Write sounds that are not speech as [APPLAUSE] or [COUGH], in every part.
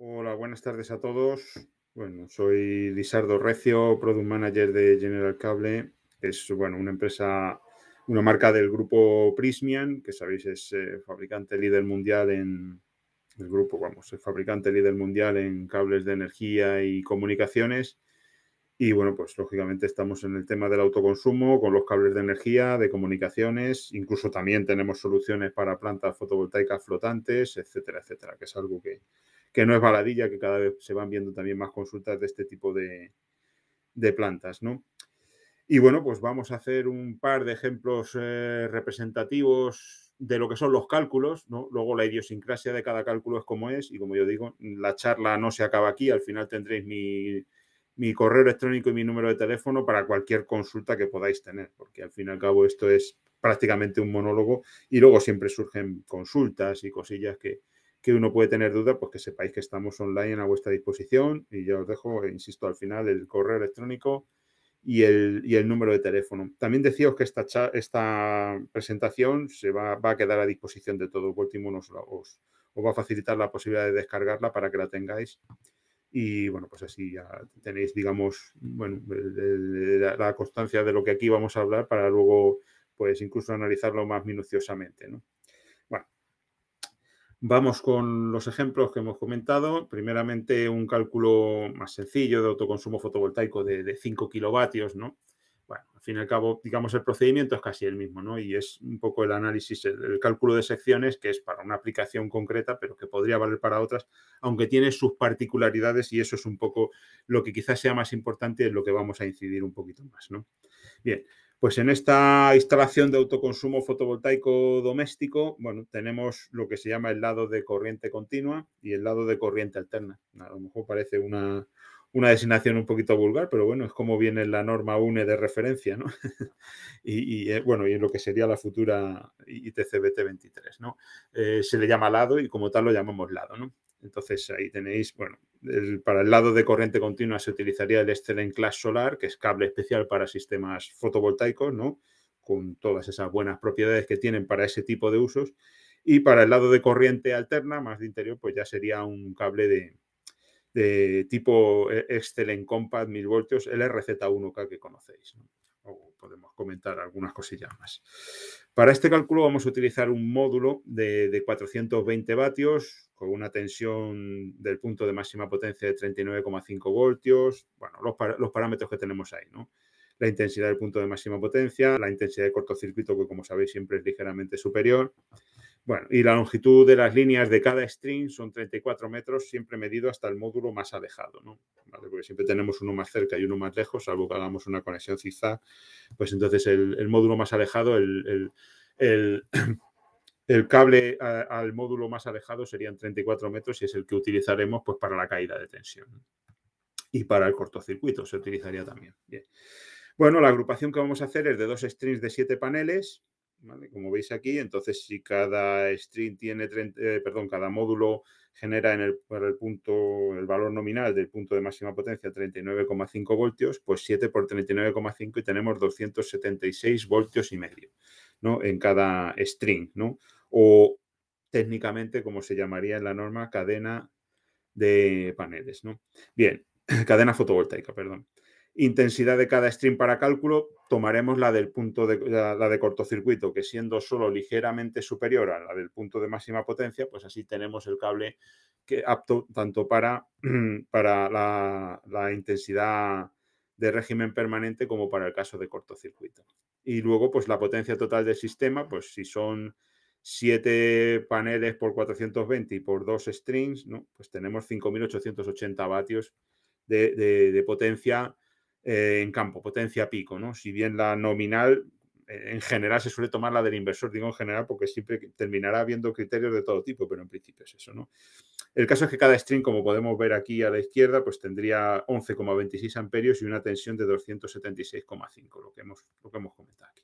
Hola, buenas tardes a todos. Bueno, soy Lisardo Recio, Product Manager de General Cable. Es bueno, una empresa, una marca del grupo Prismian, que sabéis es eh, fabricante líder mundial en el grupo, vamos, es fabricante líder mundial en cables de energía y comunicaciones. Y bueno, pues lógicamente estamos en el tema del autoconsumo con los cables de energía, de comunicaciones, incluso también tenemos soluciones para plantas fotovoltaicas flotantes, etcétera, etcétera, que es algo que, que no es baladilla, que cada vez se van viendo también más consultas de este tipo de, plantas, ¿no? Y bueno, pues vamos a hacer un par de ejemplos eh, representativos de lo que son los cálculos, ¿no? Luego la idiosincrasia de cada cálculo es como es y como yo digo, la charla no se acaba aquí, al final tendréis mi, mi correo electrónico y mi número de teléfono para cualquier consulta que podáis tener, porque al fin y al cabo esto es prácticamente un monólogo y luego siempre surgen consultas y cosillas que, que uno puede tener duda, pues que sepáis que estamos online a vuestra disposición y ya os dejo, insisto, al final el correo electrónico y el, el número de teléfono. También decíaos que esta, esta presentación se va, a quedar a disposición de todos. Último nos, os, va a facilitar la posibilidad de descargarla para que la tengáis y bueno, pues así ya tenéis, digamos, bueno, la, la, constancia de lo que aquí vamos a hablar para luego, pues incluso analizarlo más minuciosamente, ¿no? Vamos con los ejemplos que hemos comentado. Primeramente, un cálculo más sencillo de autoconsumo fotovoltaico de, 5 kilovatios, ¿no? Bueno, al fin y al cabo, digamos, el procedimiento es casi el mismo, ¿no? Y es un poco el análisis, el, cálculo de secciones, que es para una aplicación concreta, pero que podría valer para otras, aunque tiene sus particularidades y eso es un poco lo que quizás sea más importante, en lo que vamos a incidir un poquito más, ¿no? Bien, pues en esta instalación de autoconsumo fotovoltaico doméstico, bueno, tenemos lo que se llama el lado de corriente continua y el lado de corriente alterna. A lo mejor parece una, designación un poquito vulgar, pero bueno, es como viene la norma UNE de referencia, ¿no? [LAUGHS] y, eh, bueno, y lo que sería la futura ITCBT 23, ¿no? Eh, se le llama lado y como tal lo llamamos lado, ¿no? Entonces ahí tenéis, bueno, para el lado de corriente continua se utilizaría el Excelen Class Solar, que es cable especial para sistemas fotovoltaicos, ¿no? con todas esas buenas propiedades que tienen para ese tipo de usos. Y para el lado de corriente alterna, más de interior, pues ya sería un cable de, tipo eh, Excellent Compact 1000 voltios, rz 1 k que conocéis podemos comentar algunas cosillas más. Para este cálculo vamos a utilizar un módulo de, 420 vatios con una tensión del punto de máxima potencia de 39,5 voltios, bueno, los, los, parámetros que tenemos ahí, ¿no? La intensidad del punto de máxima potencia, la intensidad de cortocircuito que como sabéis siempre es ligeramente superior, bueno, y la longitud de las líneas de cada string son 34 metros, siempre medido hasta el módulo más alejado, ¿no? Porque siempre tenemos uno más cerca y uno más lejos, salvo que hagamos una conexión zigzag, pues entonces el, módulo más alejado, el, [CLEARS THROAT] cable al módulo más alejado serían 34 metros y es el que utilizaremos pues, para la caída de tensión. Y para el cortocircuito se utilizaría también. Bueno, la agrupación que vamos a hacer es de dos strings de siete paneles como veis aquí, entonces si cada string tiene, 30, eh, perdón, cada módulo genera en el, el punto, el valor nominal del punto de máxima potencia 39,5 voltios, pues 7 por 39,5 y tenemos 276 voltios y medio, ¿no? En cada string, ¿no? O técnicamente, como se llamaría en la norma, cadena de paneles, ¿no? Bien, [CLEARS THROAT] cadena fotovoltaica, perdón intensidad de cada string para cálculo, tomaremos la del punto de, la, de cortocircuito, que siendo solo ligeramente superior a la del punto de máxima potencia, pues así tenemos el cable que apto tanto para, [CLEARS THROAT] para la, intensidad de régimen permanente como para el caso de cortocircuito. Y luego, pues la potencia total del sistema, pues si son 7 paneles por 420 y por 2 strings, pues tenemos 5.880 vatios de, de, de potencia eh, en campo, potencia pico, ¿no? Si bien la nominal eh, en general se suele tomar la del inversor, digo en general porque siempre terminará habiendo criterios de todo tipo, pero en principio es eso, ¿no? El caso es que cada string, como podemos ver aquí a la izquierda, pues tendría 11,26 amperios y una tensión de 276,5, lo, que hemos, lo que hemos comentado aquí.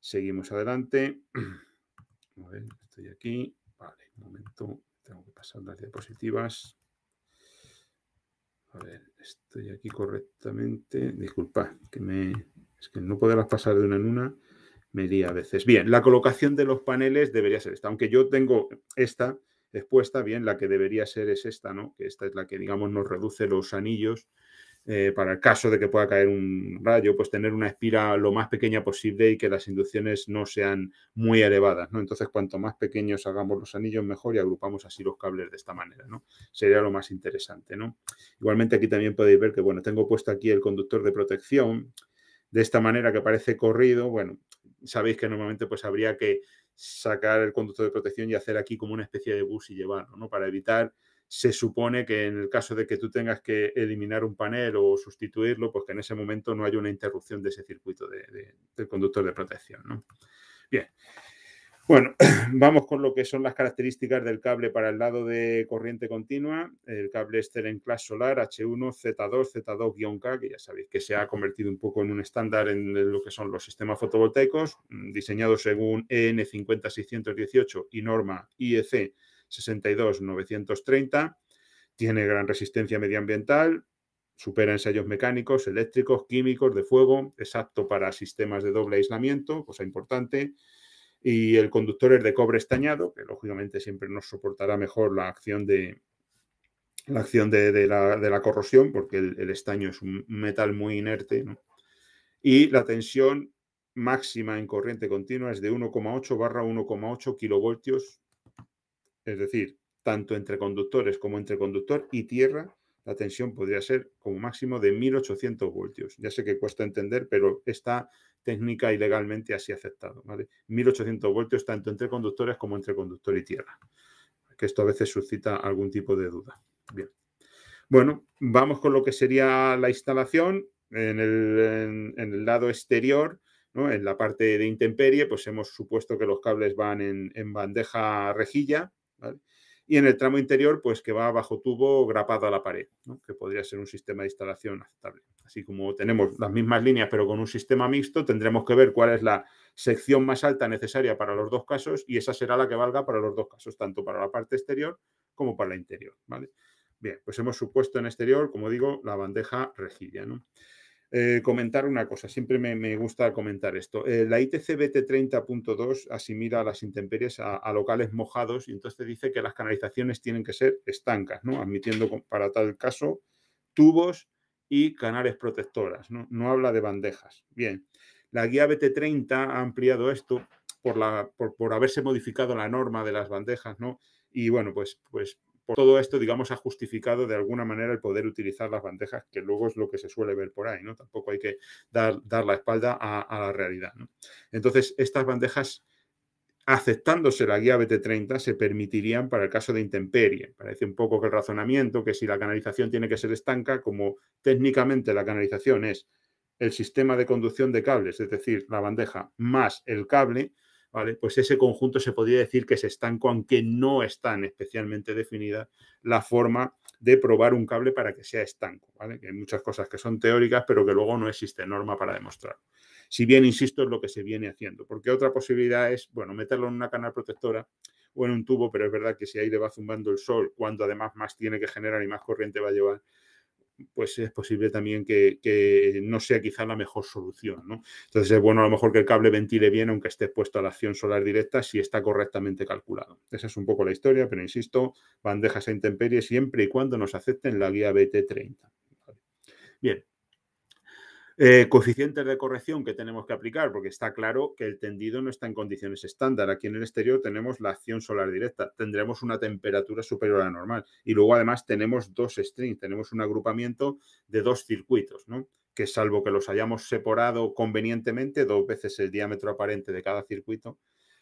Seguimos adelante. [CLEARS THROAT] estoy aquí. Vale, un momento, tengo que pasar las diapositivas. A estoy aquí correctamente. disculpa que me. Es que no poderlas pasar de una en una me di a veces. Bien, la colocación de los paneles debería ser esta. Aunque yo tengo esta expuesta, bien, la que debería ser es esta, ¿no? Que esta es la que, digamos, nos reduce los anillos eh, para el caso de que pueda caer un rayo, pues tener una espira lo más pequeña posible y que las inducciones no sean muy elevadas, ¿no? Entonces, cuanto más pequeños hagamos los anillos, mejor y agrupamos así los cables de esta manera, ¿no? Sería lo más interesante, Igualmente aquí también podéis ver que, bueno, tengo puesto aquí el conductor de protección, de esta manera que parece corrido, bueno, sabéis que normalmente pues habría que sacar el conductor de protección y hacer aquí como una especie de bus y llevarlo, ¿no? Para evitar se supone que en el caso de que tú tengas que eliminar un panel o sustituirlo, pues que en ese momento no haya una interrupción de ese circuito de, del conductor de protección. Bien. Bueno, [CLEARS THROAT] vamos con lo que son las características del cable para el lado de corriente continua. El cable en Class Solar H1, Z2, Z2-K, que ya sabéis que se ha convertido un poco en un estándar en lo que son los sistemas fotovoltaicos, mm, diseñado según e EN50618 y norma IEC 62-930. Tiene gran resistencia medioambiental, supera ensayos mecánicos, eléctricos, químicos, de fuego, es apto para sistemas de doble aislamiento, cosa importante. Y el conductor es de cobre estañado, que lógicamente siempre nos soportará mejor la acción de, la acción de, la, corrosión, porque el, estaño es un metal muy inerte, y la tensión máxima en corriente continua es de 1,8 barra 1,8 kilovoltios es decir, tanto entre conductores como entre conductor y tierra, la tensión podría ser como máximo de 1800 voltios. Ya sé que cuesta entender, pero esta técnica ilegalmente así aceptado. ¿vale? 1800 voltios tanto entre conductores como entre conductor y tierra. Que esto a veces suscita algún tipo de duda. Bien. Bueno, vamos con lo que sería la instalación en el, lado exterior. En la parte de intemperie, pues hemos supuesto que los cables van en, en bandeja rejilla, y en el tramo interior, pues que va bajo tubo grapado a la pared, que podría ser un sistema de instalación aceptable. Así como tenemos las mismas líneas, pero con un sistema mixto, tendremos que ver cuál es la sección más alta necesaria para los dos casos y esa será la que valga para los dos casos, tanto para la parte exterior como para la interior. ¿vale? Bien, pues hemos supuesto en exterior, como digo, la bandeja rejilla. Eh, comentar una cosa, siempre me, gusta comentar esto. Eh, la ITC BT30.2 asimila las intemperies a, locales mojados y entonces dice que las canalizaciones tienen que ser estancas, ¿no? admitiendo para tal caso tubos y canales protectoras. No, no habla de bandejas. Bien, la guía BT30 ha ampliado esto por, la, por, por haberse modificado la norma de las bandejas ¿no? y bueno, pues, pues por todo esto, digamos, ha justificado de alguna manera el poder utilizar las bandejas, que luego es lo que se suele ver por ahí, ¿no? Tampoco hay que dar, dar la espalda a, la realidad, ¿no? Entonces, estas bandejas, aceptándose la guía BT30, se permitirían para el caso de intemperie. Parece un poco que el razonamiento, que si la canalización tiene que ser estanca, como técnicamente la canalización es el sistema de conducción de cables, es decir, la bandeja más el cable, pues ese conjunto se podría decir que es estanco, aunque no está especialmente definida la forma de probar un cable para que sea estanco, ¿vale? hay muchas cosas que son teóricas, pero que luego no existe norma para demostrar. Si bien, insisto, es lo que se viene haciendo, porque otra posibilidad es, bueno, meterlo en una canal protectora o en un tubo, pero es verdad que si ahí le va zumbando el sol, cuando además más tiene que generar y más corriente va a llevar, pues es posible también que, no sea quizá la mejor solución. Entonces es bueno a lo mejor que el cable ventile bien aunque esté expuesto a la acción solar directa si está correctamente calculado. Esa es un poco la historia, pero insisto, bandejas a intemperie siempre y cuando nos acepten la guía BT30. Bien, eh, coeficientes de corrección que tenemos que aplicar, porque está claro que el tendido no está en condiciones estándar. Aquí en el exterior tenemos la acción solar directa, tendremos una temperatura superior a la normal. Y luego además tenemos dos strings, tenemos un agrupamiento de dos circuitos, ¿no? que salvo que los hayamos separado convenientemente, dos veces el diámetro aparente de cada circuito,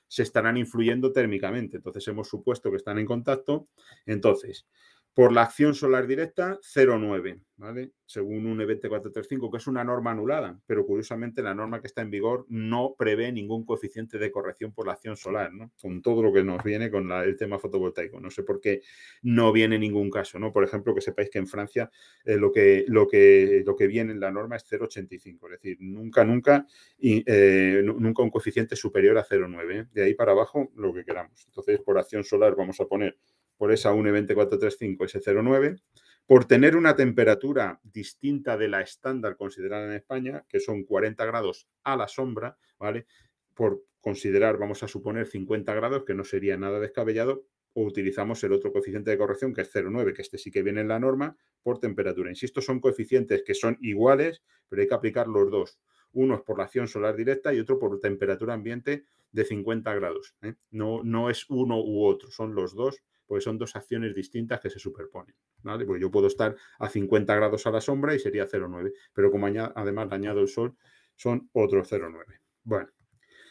se estarán influyendo térmicamente. Entonces hemos supuesto que están en contacto. Entonces, por la acción solar directa, 0,9, ¿vale? Según un 2435, e que es una norma anulada, pero curiosamente la norma que está en vigor no prevé ningún coeficiente de corrección por la acción solar, ¿no? Con todo lo que nos viene con el tema fotovoltaico. No sé por qué no viene ningún caso, ¿no? Por ejemplo, que sepáis que en Francia eh, lo, que, lo, que, lo que viene en la norma es 0,85, es decir, nunca, nunca, eh, nunca un coeficiente superior a 0,9. ¿eh? De ahí para abajo, lo que queramos. Entonces, por acción solar vamos a poner por esa 1.2435 S09, por tener una temperatura distinta de la estándar considerada en España, que son 40 grados a la sombra, ¿vale? Por considerar, vamos a suponer 50 grados, que no sería nada descabellado, o utilizamos el otro coeficiente de corrección, que es 0,9, que este sí que viene en la norma, por temperatura. Insisto, son coeficientes que son iguales, pero hay que aplicar los dos. Uno es por la acción solar directa y otro por temperatura ambiente de 50 grados. ¿eh? No, no es uno u otro, son los dos porque son dos acciones distintas que se superponen. ¿vale? Pues yo puedo estar a 50 grados a la sombra y sería 0,9, pero como además le añado el sol, son otro 0,9. Bueno,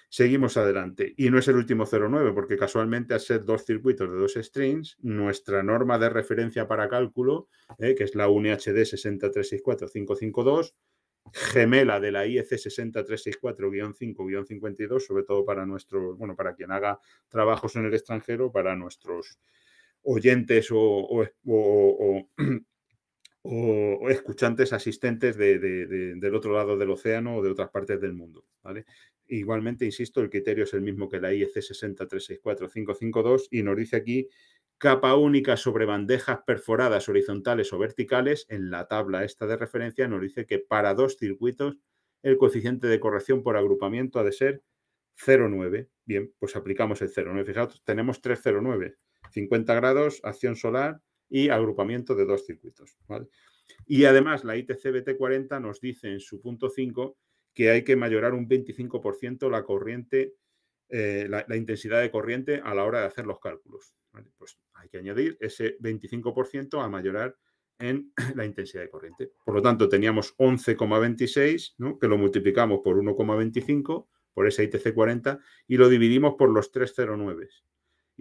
seguimos adelante. Y no es el último 0,9, porque casualmente al ser dos circuitos de dos strings, nuestra norma de referencia para cálculo, eh, que es la UNHD 6364552, gemela de la IEC 60364-5-52, sobre todo para nuestro, bueno, para quien haga trabajos en el extranjero, para nuestros oyentes o, o, o, escuchantes, asistentes del otro lado del océano o de otras partes del mundo. Igualmente, insisto, el criterio es el mismo que la IEC 60364552 y nos dice aquí capa única sobre bandejas perforadas horizontales o verticales, en la tabla esta de referencia nos dice que para dos circuitos el coeficiente de corrección por agrupamiento ha de ser 0,9. Bien, pues aplicamos el 0,9. Fijaos, tenemos 3,09. 50 grados, acción solar y agrupamiento de dos circuitos. Y además la ITC BT40 nos dice en su punto 5 que hay que mayorar un 25% la corriente, eh, la, intensidad de corriente a la hora de hacer los cálculos. Pues hay que añadir ese 25% a mayorar en [CLEARS THROAT] la intensidad de corriente. Por lo tanto, teníamos 11,26, ¿no? que lo multiplicamos por 1,25, por esa ITC40, y lo dividimos por los 309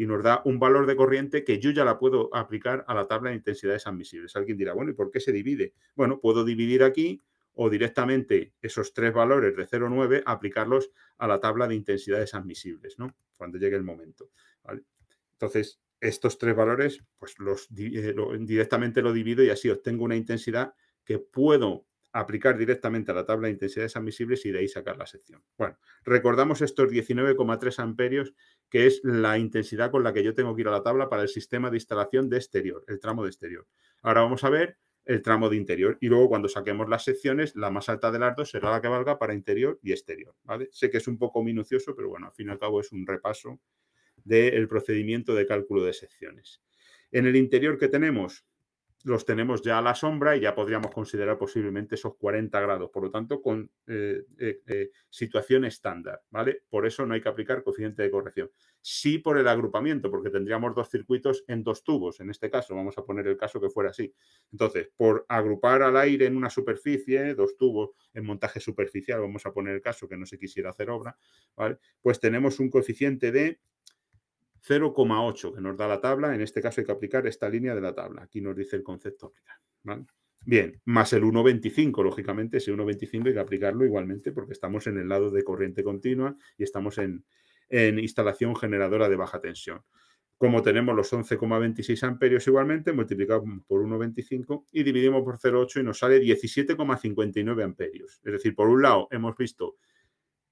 y nos da un valor de corriente que yo ya la puedo aplicar a la tabla de intensidades admisibles. Alguien dirá, bueno, ¿y por qué se divide? Bueno, puedo dividir aquí o directamente esos tres valores de 0,9 aplicarlos a la tabla de intensidades admisibles, ¿no? Cuando llegue el momento. Entonces, estos tres valores, pues los eh, directamente lo divido y así obtengo una intensidad que puedo aplicar directamente a la tabla de intensidades admisibles y de ahí sacar la sección. Bueno, recordamos estos 19,3 amperios que es la intensidad con la que yo tengo que ir a la tabla para el sistema de instalación de exterior, el tramo de exterior. Ahora vamos a ver el tramo de interior y luego cuando saquemos las secciones, la más alta de las dos será la que valga para interior y exterior. Sé que es un poco minucioso, pero bueno, al fin y al cabo es un repaso del procedimiento de cálculo de secciones. En el interior que tenemos, los tenemos ya a la sombra y ya podríamos considerar posiblemente esos 40 grados, por lo tanto, con eh, eh, eh, situación estándar, ¿vale? Por eso no hay que aplicar coeficiente de corrección. Sí por el agrupamiento, porque tendríamos dos circuitos en dos tubos, en este caso, vamos a poner el caso que fuera así. Entonces, por agrupar al aire en una superficie, dos tubos en montaje superficial, vamos a poner el caso que no se quisiera hacer obra, ¿vale? Pues tenemos un coeficiente de 0,8 que nos da la tabla. En este caso hay que aplicar esta línea de la tabla. Aquí nos dice el concepto aplicar. Bien, más el 1,25, lógicamente, ese 1,25 hay que aplicarlo igualmente porque estamos en el lado de corriente continua y estamos en, en instalación generadora de baja tensión. Como tenemos los 11,26 amperios igualmente, multiplicamos por 1,25 y dividimos por 0,8 y nos sale 17,59 amperios. Es decir, por un lado hemos visto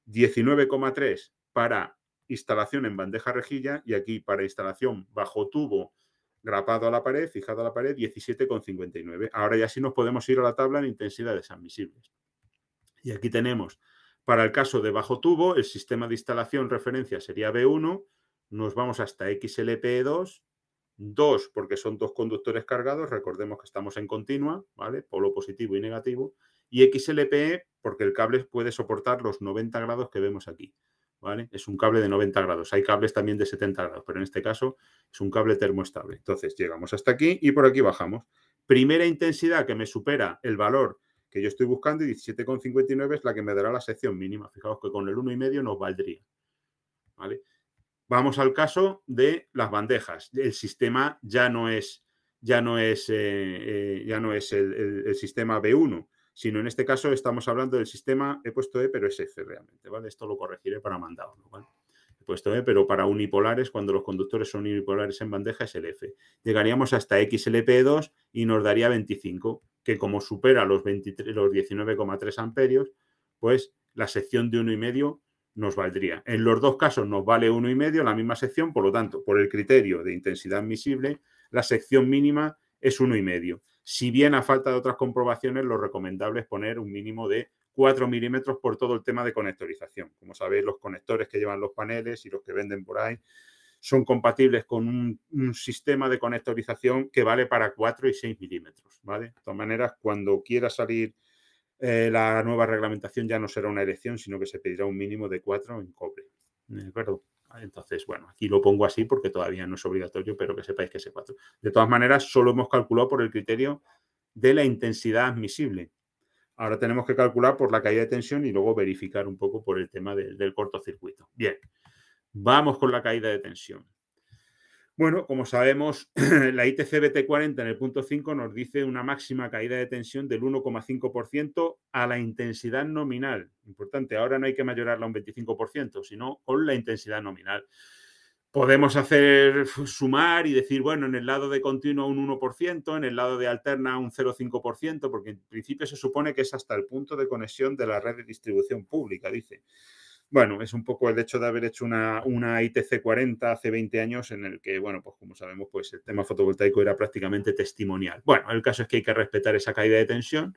19,3 para instalación en bandeja rejilla y aquí para instalación bajo tubo grapado a la pared, fijado a la pared, 17,59. Ahora ya sí nos podemos ir a la tabla en intensidades admisibles. Y aquí tenemos, para el caso de bajo tubo, el sistema de instalación referencia sería B1, nos vamos hasta XLPE2, 2 porque son dos conductores cargados, recordemos que estamos en continua, ¿vale? Polo positivo y negativo, y XLPE porque el cable puede soportar los 90 grados que vemos aquí. Es un cable de 90 grados. Hay cables también de 70 grados, pero en este caso es un cable termoestable. Entonces llegamos hasta aquí y por aquí bajamos. Primera intensidad que me supera el valor que yo estoy buscando y 17,59 es la que me dará la sección mínima. Fijaos que con el 1,5 nos valdría. Vamos al caso de las bandejas. El sistema ya no es, ya no es, eh, eh, ya no es el sistema B1 sino en este caso estamos hablando del sistema, he puesto E, pero es F realmente, ¿vale? Esto lo corregiré para mandado, ¿vale? He puesto E, pero para unipolares, cuando los conductores son unipolares en bandeja, es el F. Llegaríamos hasta XLP2 e y nos daría 25, que como supera los, los 19,3 amperios, pues la sección de 1,5 nos valdría. En los dos casos nos vale 1,5 la misma sección, por lo tanto, por el criterio de intensidad admisible, la sección mínima es 1,5. Si bien a falta de otras comprobaciones, lo recomendable es poner un mínimo de 4 milímetros por todo el tema de conectorización. Como sabéis, los conectores que llevan los paneles y los que venden por ahí son compatibles con un, sistema de conectorización que vale para 4 y 6 milímetros. De todas maneras, cuando quiera salir eh, la nueva reglamentación ya no será una elección, sino que se pedirá un mínimo de 4 en cobre. ¿De acuerdo? Entonces, bueno, aquí lo pongo así porque todavía no es obligatorio, pero que sepáis que es 4 e De todas maneras, solo hemos calculado por el criterio de la intensidad admisible. Ahora tenemos que calcular por la caída de tensión y luego verificar un poco por el tema del cortocircuito. Bien, vamos con la caída de tensión. Bueno, como sabemos, [CLEARS THROAT] la ITC BT40 en el punto 5 nos dice una máxima caída de tensión del 1,5% a la intensidad nominal. Importante, ahora no hay que mayorarla un 25%, sino con la intensidad nominal. Podemos hacer sumar y decir, bueno, en el lado de continuo un 1%, en el lado de alterna un 0,5%, porque en principio se supone que es hasta el punto de conexión de la red de distribución pública, dice. Bueno, es un poco el hecho de haber hecho una, ITC 40 hace 20 años en el que, bueno, pues como sabemos, pues el tema fotovoltaico era prácticamente testimonial. Bueno, el caso es que hay que respetar esa caída de tensión.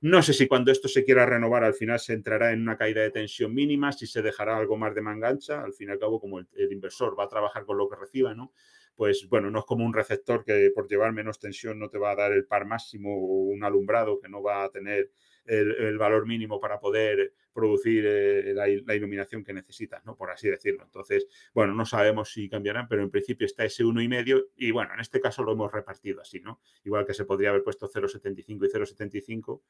No sé si cuando esto se quiera renovar al final se entrará en una caída de tensión mínima, si se dejará algo más de mangancha, al fin y al cabo como el, el inversor va a trabajar con lo que reciba, ¿no? Pues bueno, no es como un receptor que por llevar menos tensión no te va a dar el par máximo o un alumbrado que no va a tener el, valor mínimo para poder producir eh, la, iluminación que necesitas, ¿no? Por así decirlo. Entonces, bueno, no sabemos si cambiarán, pero en principio está ese uno y medio y bueno, en este caso lo hemos repartido así, ¿no? Igual que se podría haber puesto 0,75 y 0,75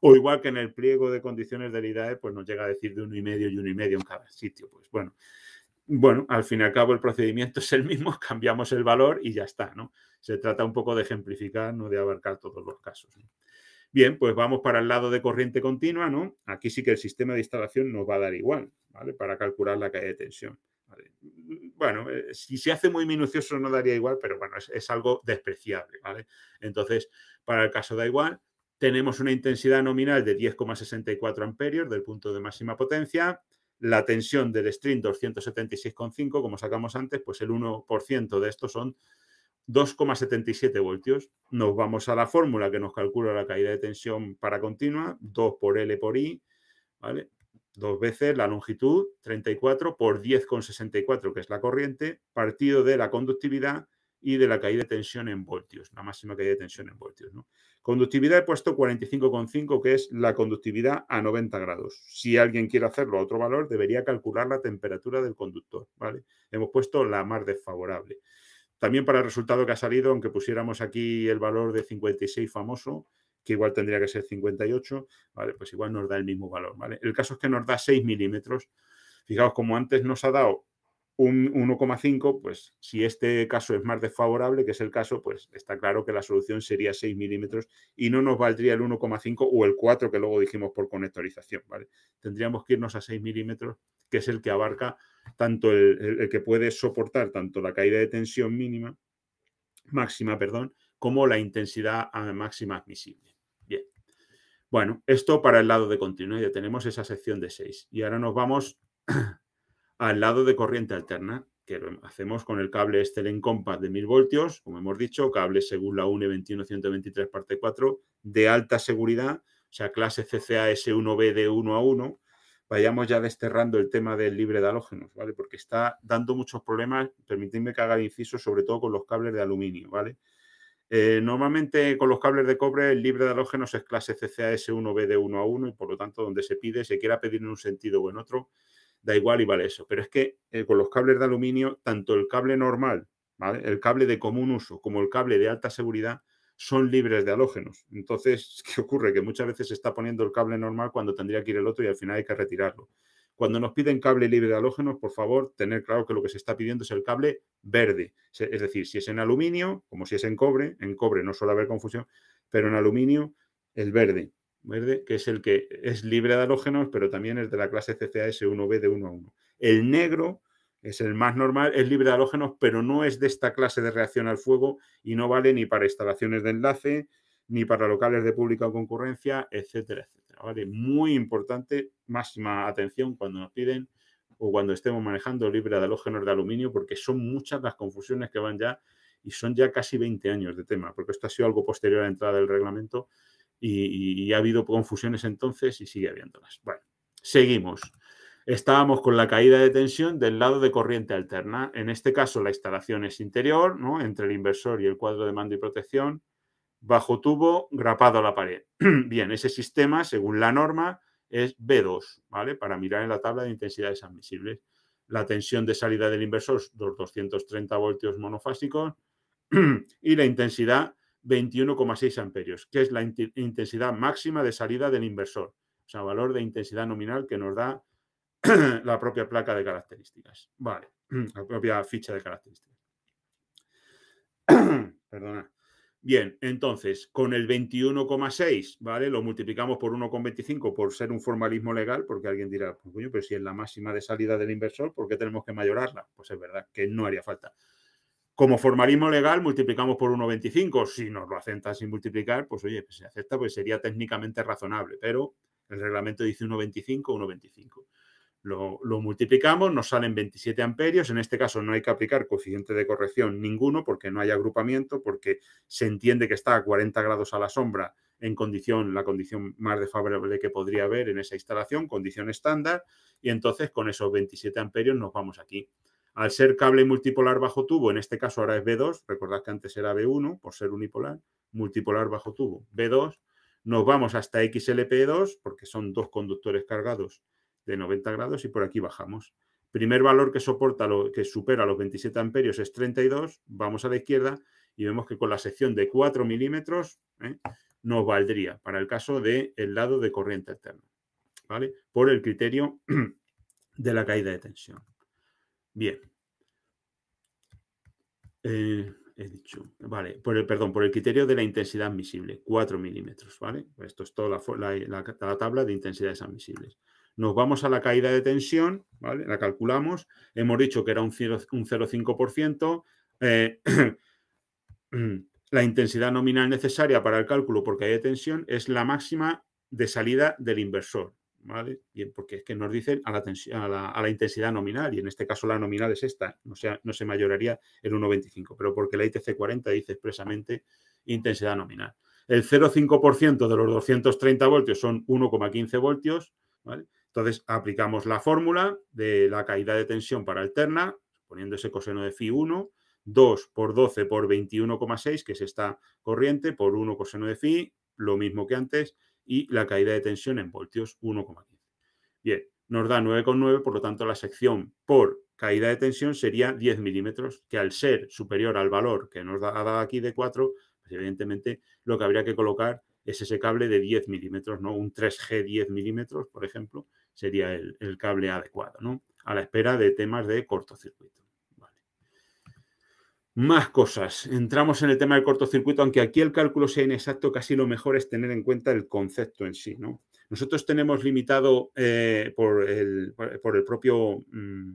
o igual que en el pliego de condiciones del IDAE, pues nos llega a decir de uno y medio y uno y medio en cada sitio. Pues bueno, bueno, al fin y al cabo el procedimiento [LAUGHS] es el mismo, cambiamos el valor y ya está, ¿no? Se trata un poco de ejemplificar, no de abarcar todos los casos. Bien, pues vamos para el lado de corriente continua, ¿no? Aquí sí que el sistema de instalación nos va a dar igual, ¿vale? Para calcular la caída de tensión. ¿vale? Bueno, eh, si se hace muy minucioso no daría igual, pero bueno, es, algo despreciable, ¿vale? Entonces, para el caso da igual, tenemos una intensidad nominal de 10,64 amperios del punto de máxima potencia, la tensión del string 276,5, como sacamos antes, pues el 1% de estos son 2,77 voltios. Nos vamos a la fórmula que nos calcula la caída de tensión para continua, 2 por L por I, ¿vale? Dos veces la longitud, 34 por 10,64, que es la corriente, partido de la conductividad y de la caída de tensión en voltios, la máxima caída de tensión en voltios. Conductividad he puesto 45,5, que es la conductividad a 90 grados. Si alguien quiere hacerlo a otro valor, debería calcular la temperatura del conductor. ¿vale? Hemos puesto la más desfavorable. También para el resultado que ha salido, aunque pusiéramos aquí el valor de 56 famoso, que igual tendría que ser 58, ¿vale? Pues igual nos da el mismo valor, ¿vale? El caso es que nos da 6 milímetros. Fijaos, como antes nos ha dado un 1,5, pues si este caso es más desfavorable, que es el caso, pues está claro que la solución sería 6 milímetros y no nos valdría el 1,5 o el 4 que luego dijimos por conectorización, ¿vale? Tendríamos que irnos a 6 milímetros, que es el que abarca tanto el, que puede soportar tanto la caída de tensión mínima, máxima, perdón, como la intensidad ah, máxima admisible. Bien. Bueno, esto para el lado de continuidad. ya tenemos esa sección de 6. Y ahora nos vamos [CLEARS THROAT] al lado de corriente alterna, que lo hacemos con el cable Stelen Compact de 1000 voltios, como hemos dicho, cable según la UNE 21123 parte 4 de alta seguridad, o sea, clase CCAS 1 b de 1 a 1, vayamos ya desterrando el tema del libre de halógenos, ¿vale? Porque está dando muchos problemas, permitidme que haga inciso, sobre todo con los cables de aluminio, ¿vale? Eh, normalmente con los cables de cobre el libre de halógenos es clase CCAS1B de 1 a 1 y por lo tanto donde se pide, se quiera pedir en un sentido o en otro, da igual y vale eso. Pero es que eh, con los cables de aluminio, tanto el cable normal, ¿vale? el cable de común uso como el cable de alta seguridad, son libres de halógenos. Entonces, [LAUGHS] ¿qué ocurre? Que muchas veces se está poniendo el cable normal cuando tendría que ir el otro y al final hay que retirarlo. Cuando nos piden cable libre de halógenos, por favor, tener claro que lo que se está pidiendo es el cable verde. Es decir, si es en aluminio, como si es en cobre, en cobre no suele haber confusión, pero en aluminio, el verde. Verde, que es el que es libre de halógenos, pero también es de la clase CCAS 1B de 1 a 1. El negro, es el más normal, es libre de halógenos, pero no es de esta clase de reacción al fuego y no vale ni para instalaciones de enlace, ni para locales de pública o concurrencia, etcétera, etcétera. ¿vale? Muy importante, máxima atención cuando nos piden o cuando estemos manejando libre de halógenos de aluminio, porque son muchas las confusiones que van ya y son ya casi 20 años de tema, porque esto ha sido algo posterior a la entrada del reglamento y, ha habido confusiones entonces y sigue habiéndolas. Bueno, seguimos estábamos con la caída de tensión del lado de corriente alterna. En este caso, la instalación es interior, ¿no? entre el inversor y el cuadro de mando y protección, bajo tubo, grapado a la pared. [CLEARS THROAT] Bien, ese sistema, según la norma, es B2, ¿vale? Para mirar en la tabla de intensidades admisibles. La tensión de salida del inversor, es de 230 voltios monofásicos, [CLEARS THROAT] y la intensidad 21,6 amperios, que es la intensidad máxima de salida del inversor. O sea, valor de intensidad nominal que nos da [CLEARS THROAT] la propia placa de características. Vale, [CLEARS THROAT] la propia ficha de características. [CLEARS THROAT] Perdona. Bien, entonces, con el 21,6, ¿vale? Lo multiplicamos por 1,25 por ser un formalismo legal, porque alguien dirá, pues coño, pero si es la máxima de salida del inversor, ¿por qué tenemos que mayorarla? Pues es verdad que no haría falta. Como formalismo legal, multiplicamos por 1,25. Si nos lo aceptan sin multiplicar, pues oye, pues, se acepta, pues sería técnicamente razonable, pero el reglamento dice 1,25, 1,25. Lo, multiplicamos, nos salen 27 amperios. En este caso no hay que aplicar coeficiente de corrección ninguno porque no hay agrupamiento, porque se entiende que está a 40 grados a la sombra en condición, la condición más desfavorable que podría haber en esa instalación, condición estándar. Y entonces con esos 27 amperios nos vamos aquí. Al ser cable multipolar bajo tubo, en este caso ahora es B2, recordad que antes era B1 por ser unipolar, multipolar bajo tubo, B2, nos vamos hasta XLP2 porque son dos conductores cargados de 90 grados y por aquí bajamos. Primer valor que soporta, lo, que supera los 27 amperios es 32, vamos a la izquierda y vemos que con la sección de 4 milímetros ¿eh? nos valdría para el caso del el lado de corriente alterna, ¿vale? Por el criterio [CLEARS THROAT] de la caída de tensión. Bien. Eh, he dicho, vale, por el, perdón, por el criterio de la intensidad admisible, 4 milímetros, ¿vale? Esto es toda la tabla de intensidades admisibles nos vamos a la caída de tensión, ¿vale? La calculamos, hemos dicho que era un 0,5%. Eh, [CLEARS THROAT] la intensidad nominal necesaria para el cálculo por caída de tensión es la máxima de salida del inversor, ¿vale? porque es que nos dicen a la, tensión, a, la, intensidad nominal, y en este caso la nominal es esta, no, sea, no se mayoraría el 1,25, pero porque la ITC 40 dice expresamente intensidad nominal. El 0,5% de los 230 voltios son 1,15 voltios, ¿vale? Entonces aplicamos la fórmula de la caída de tensión para alterna, poniendo ese coseno de phi 1, 2 por 12 por 21,6, que es esta corriente, por 1 coseno de phi, lo mismo que antes, y la caída de tensión en voltios 1,15. Bien, nos da 9,9, por lo tanto la sección por caída de tensión sería 10 milímetros, que al ser superior al valor que nos ha dado aquí de 4, pues evidentemente lo que habría que colocar es ese cable de 10 milímetros, ¿no? Un 3G 10 milímetros, por ejemplo, sería el, cable adecuado, ¿no? A la espera de temas de cortocircuito. Más cosas. Entramos en el tema del cortocircuito, aunque aquí el cálculo sea inexacto, casi lo mejor es tener en cuenta el concepto en sí, ¿no? Nosotros tenemos limitado eh, por, el, propio, mm,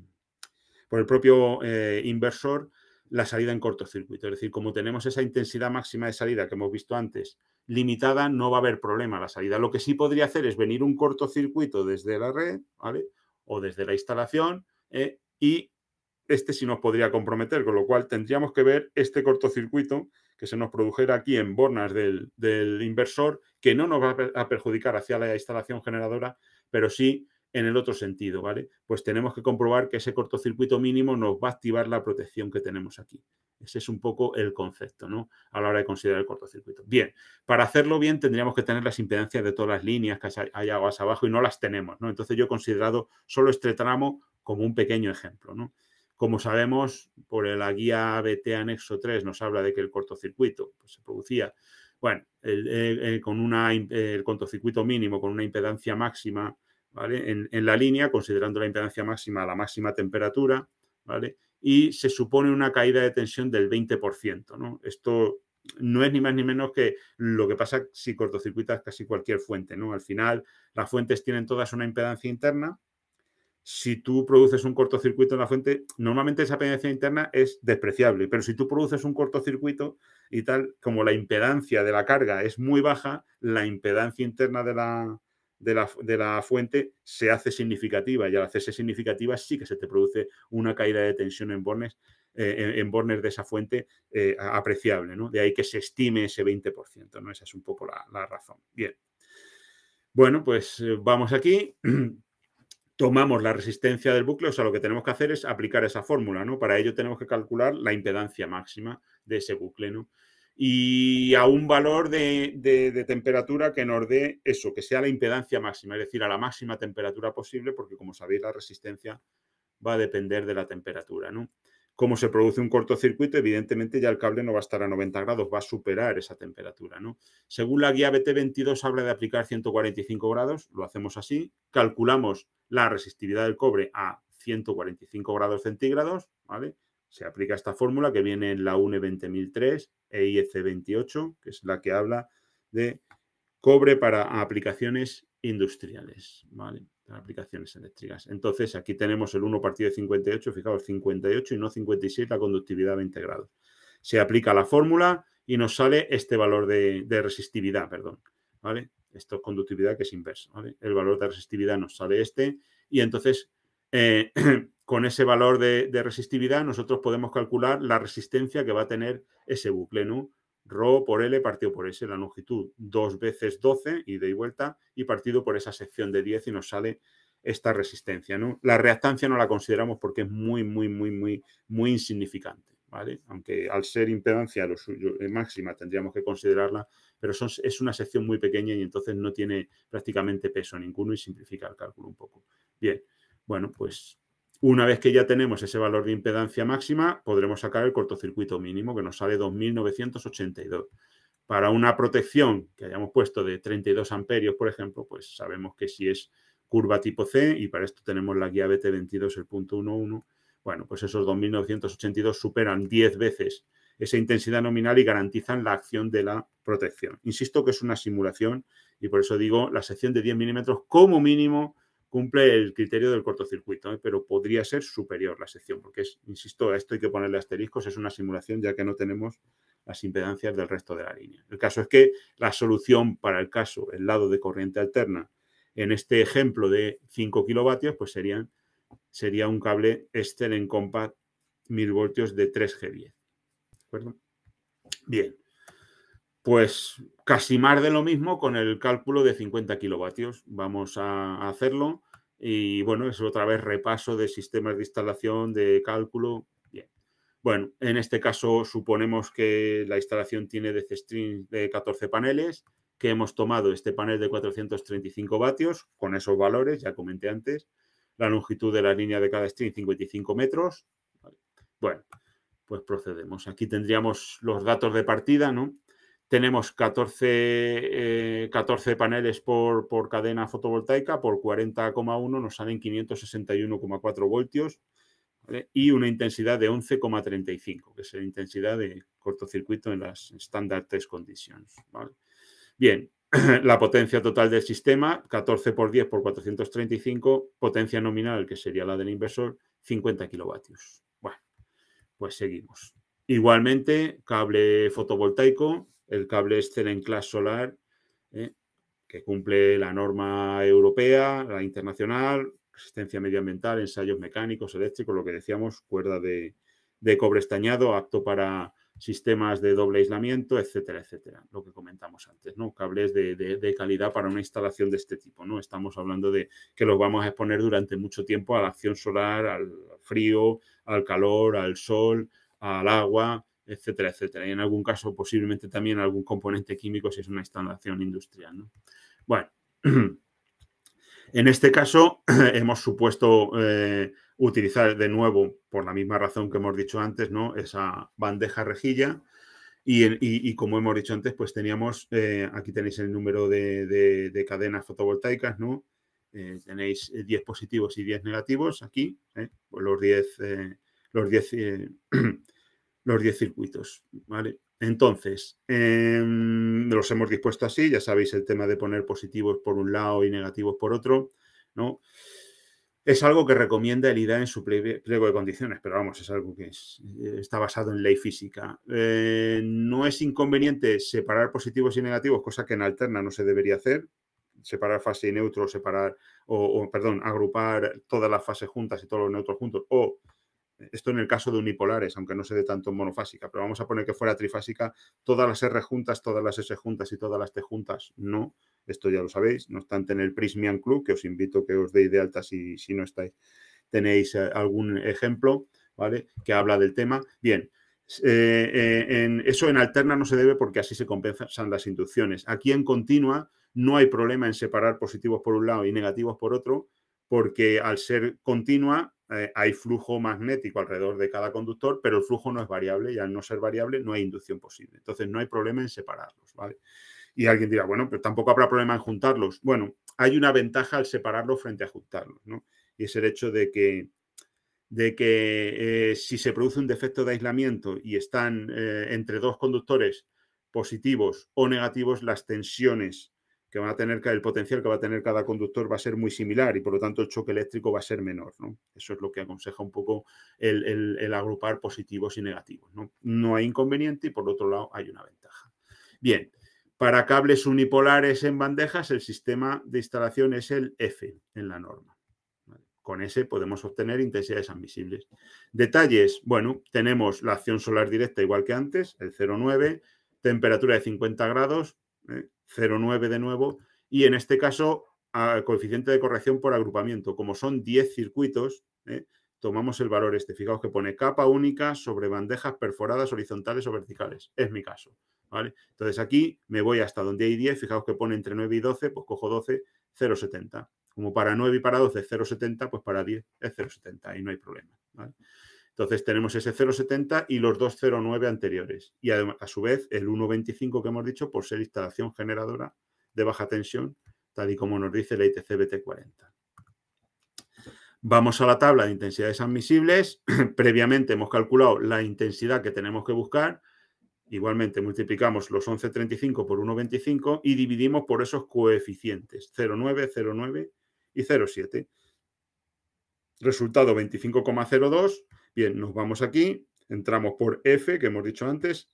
por el propio eh, inversor la salida en cortocircuito. Es decir, como tenemos esa intensidad máxima de salida que hemos visto antes limitada no va a haber problema la salida. Lo que sí podría hacer es venir un cortocircuito desde la red, ¿vale? O desde la instalación eh, y este sí nos podría comprometer, con lo cual tendríamos que ver este cortocircuito que se nos produjera aquí en bornas del, del inversor, que no nos va a perjudicar hacia la instalación generadora, pero sí en el otro sentido, ¿vale? Pues tenemos que comprobar que ese cortocircuito mínimo nos va a activar la protección que tenemos aquí. Ese es un poco el concepto, ¿no? A la hora de considerar el cortocircuito. Bien, para hacerlo bien tendríamos que tener las impedancias de todas las líneas que hay aguas abajo y no las tenemos, ¿no? Entonces yo he considerado solo este tramo como un pequeño ejemplo, ¿no? Como sabemos, por la guía ABT anexo 3 nos habla de que el cortocircuito pues, se producía, bueno, con una, el cortocircuito mínimo con una impedancia máxima, ¿vale? En, en la línea, considerando la impedancia máxima a la máxima temperatura, ¿vale? y se supone una caída de tensión del 20%. ¿no? Esto no es ni más ni menos que lo que pasa si cortocircuitas casi cualquier fuente. ¿no? Al final, las fuentes tienen todas una impedancia interna. Si tú produces un cortocircuito en la fuente, normalmente esa impedancia interna es despreciable, pero si tú produces un cortocircuito y tal, como la impedancia de la carga es muy baja, la impedancia interna de la, de la, fuente se hace significativa y al hacerse significativa sí que se te produce una caída de tensión en bornes, eh, en, bornes de esa fuente eh, apreciable, ¿no? De ahí que se estime ese 20%, ¿no? Esa es un poco la, la razón. Bien. Bueno, pues eh, vamos aquí. [CLEARS THROAT] tomamos la resistencia del bucle, o sea, lo que tenemos que hacer es aplicar esa fórmula, ¿no? Para ello tenemos que calcular la impedancia máxima de ese bucle, ¿no? y a un valor de, temperatura que nos dé eso, que sea la impedancia máxima, es decir, a la máxima temperatura posible, porque como sabéis, la resistencia va a depender de la temperatura, ¿no? Como se produce un cortocircuito, evidentemente ya el cable no va a estar a 90 grados, va a superar esa temperatura, ¿no? Según la guía BT22 habla de aplicar 145 grados, lo hacemos así, calculamos la resistividad del cobre a 145 grados centígrados, ¿vale? Se aplica esta fórmula que viene en la UNE 20003 EIC 28, que es la que habla de cobre para aplicaciones industriales, ¿vale? Para aplicaciones eléctricas. Entonces, aquí tenemos el 1 partido de 58, fijaos, 58 y no 56, la conductividad 20 Se aplica la fórmula y nos sale este valor de, resistividad, perdón, ¿vale? Esto es conductividad que es inverso, ¿vale? El valor de resistividad nos sale este y entonces eh, [CLEARS THROAT] con ese valor de, resistividad nosotros podemos calcular la resistencia que va a tener ese bucle, ¿no? Rho por L partido por S, la longitud, dos veces 12, ida y vuelta, y partido por esa sección de 10 y nos sale esta resistencia, ¿no? La reactancia no la consideramos porque es muy, muy, muy, muy, muy insignificante, ¿vale? Aunque al ser impedancia lo suyo, eh, máxima tendríamos que considerarla, pero es una sección muy pequeña y entonces no tiene prácticamente peso ninguno y simplifica el cálculo un poco. Bien, bueno, pues una vez que ya tenemos ese valor de impedancia máxima, podremos sacar el cortocircuito mínimo, que nos sale 2.982. Para una protección que hayamos puesto de 32 amperios, por ejemplo, pues sabemos que si es curva tipo C, y para esto tenemos la guía BT22, el punto 1.1, bueno, pues esos 2.982 superan 10 veces esa intensidad nominal y garantizan la acción de la protección. Insisto que es una simulación y por eso digo la sección de 10 milímetros como mínimo cumple el criterio del cortocircuito, ¿eh? pero podría ser superior la sección, porque es, insisto, a esto hay que ponerle asteriscos, es una simulación ya que no tenemos las impedancias del resto de la línea. El caso es que la solución para el caso, el lado de corriente alterna, en este ejemplo de 5 kilovatios, pues serían, sería un cable Estel en Compact 1000 voltios de 3G10. ¿De acuerdo? Bien. Pues casi más de lo mismo con el cálculo de 50 kilovatios. Vamos a hacerlo. Y bueno, es otra vez repaso de sistemas de instalación, de cálculo. Bien. Bueno, en este caso suponemos que la instalación tiene de string de 14 paneles, que hemos tomado este panel de 435 vatios con esos valores, ya comenté antes. La longitud de la línea de cada string 55 metros. Bueno, pues procedemos. Aquí tendríamos los datos de partida, ¿no? Tenemos 14, 14 eh, paneles por, cadena fotovoltaica, por 40,1 nos salen 561,4 voltios y una intensidad de 11,35, que es la intensidad de cortocircuito en las standard test conditions. Bien, [CLEARS THROAT] la potencia total del sistema, 14 por 10 por 435, potencia nominal, que sería la del inversor, 50 kilovatios. Bueno, pues seguimos. Igualmente, cable fotovoltaico, el cable Excel este Class Solar, ¿eh? que cumple la norma europea, la internacional, resistencia medioambiental, ensayos mecánicos, eléctricos, lo que decíamos, cuerda de, cobre estañado, apto para sistemas de doble aislamiento, etcétera, etcétera, lo que comentamos antes, ¿no? Cables de, de, calidad para una instalación de este tipo, ¿no? Estamos hablando de que los vamos a exponer durante mucho tiempo a la acción solar, al frío, al calor, al sol, al agua, etcétera, etcétera. Y en algún caso posiblemente también algún componente químico si es una instalación industrial. Bueno, [CLEARS THROAT] en este caso [CLEARS THROAT] hemos supuesto eh, utilizar de nuevo, por la misma razón que hemos dicho antes, ¿no? esa bandeja rejilla. Y, como hemos dicho antes, pues teníamos, eh, aquí tenéis el número de, cadenas fotovoltaicas, ¿no? Eh, tenéis 10 positivos y 10 negativos aquí, pues los 10, los 10 [CLEARS THROAT] los 10 circuitos, ¿vale? Entonces, em, los hemos dispuesto así, ya sabéis el tema de poner positivos por un lado y negativos por otro, ¿no? Es algo que recomienda el IDA en su pliego de condiciones, pero vamos, es algo que eh, está basado en ley física. Eh, no es inconveniente separar positivos y negativos, cosa que en alterna no se debería hacer, separar fase y neutro, separar, o perdón, agrupar todas las fases juntas y todos los neutros juntos, o esto en el caso de unipolares, aunque no se dé tanto en monofásica, pero vamos a poner que fuera trifásica, todas las R juntas, todas las S juntas y todas las T juntas, no, esto ya lo sabéis, no obstante en el Prismian Club, que os invito que os deis de alta si, si no estáis, tenéis eh, algún ejemplo, ¿vale? Que habla del tema. Bien, eh, eh, eso en alterna no se debe porque así se compensan las inducciones. Aquí en continua no hay problema en separar positivos por un lado y negativos por otro, porque al ser continua eh, hay flujo magnético alrededor de cada conductor, pero el flujo no es variable y al no ser variable no hay inducción posible. Entonces no hay problema en separarlos, ¿vale? Y alguien dirá, bueno, pero tampoco habrá problema en juntarlos. Bueno, hay una ventaja al separarlos frente a juntarlos, ¿no? Y es el hecho de que, de que eh, si se produce un defecto de aislamiento y están eh, entre dos conductores positivos o negativos, las tensiones que van a tener el potencial que va a tener cada conductor va a ser muy similar y por lo tanto el choque eléctrico va a ser menor. ¿no? Eso es lo que aconseja un poco el, agrupar positivos y negativos. ¿no? no hay inconveniente y por otro lado hay una ventaja. Bien, para cables unipolares en bandejas el sistema de instalación es el F en la norma. Con ese podemos obtener intensidades admisibles. Detalles, bueno, tenemos la acción solar directa igual que antes, el 0,9, temperatura de 50 grados, ¿eh? 0,9 de nuevo, y en este caso a coeficiente de corrección por agrupamiento. Como son 10 circuitos, ¿eh? tomamos el valor este. Fijaos que pone capa única sobre bandejas perforadas horizontales o verticales. Es mi caso. ¿vale? Entonces aquí me voy hasta donde hay 10. Fijaos que pone entre 9 y 12, pues cojo 12, 0,70. Como para 9 y para 12 es 0,70, pues para 10 es 0,70 y no hay problema. Entonces tenemos ese 0,70 y los 2,09 anteriores. Y a, su vez el 1,25 que hemos dicho por ser instalación generadora de baja tensión, tal y como nos dice la ITC BT40. Vamos a la tabla de intensidades admisibles. [CLEARS THROAT] Previamente hemos calculado la intensidad que tenemos que buscar. Igualmente multiplicamos los 11,35 por 1,25 y dividimos por esos coeficientes 0,9, 0,9 y 0,7. Resultado 25,02 Bien, nos vamos aquí, entramos por F, que hemos dicho antes,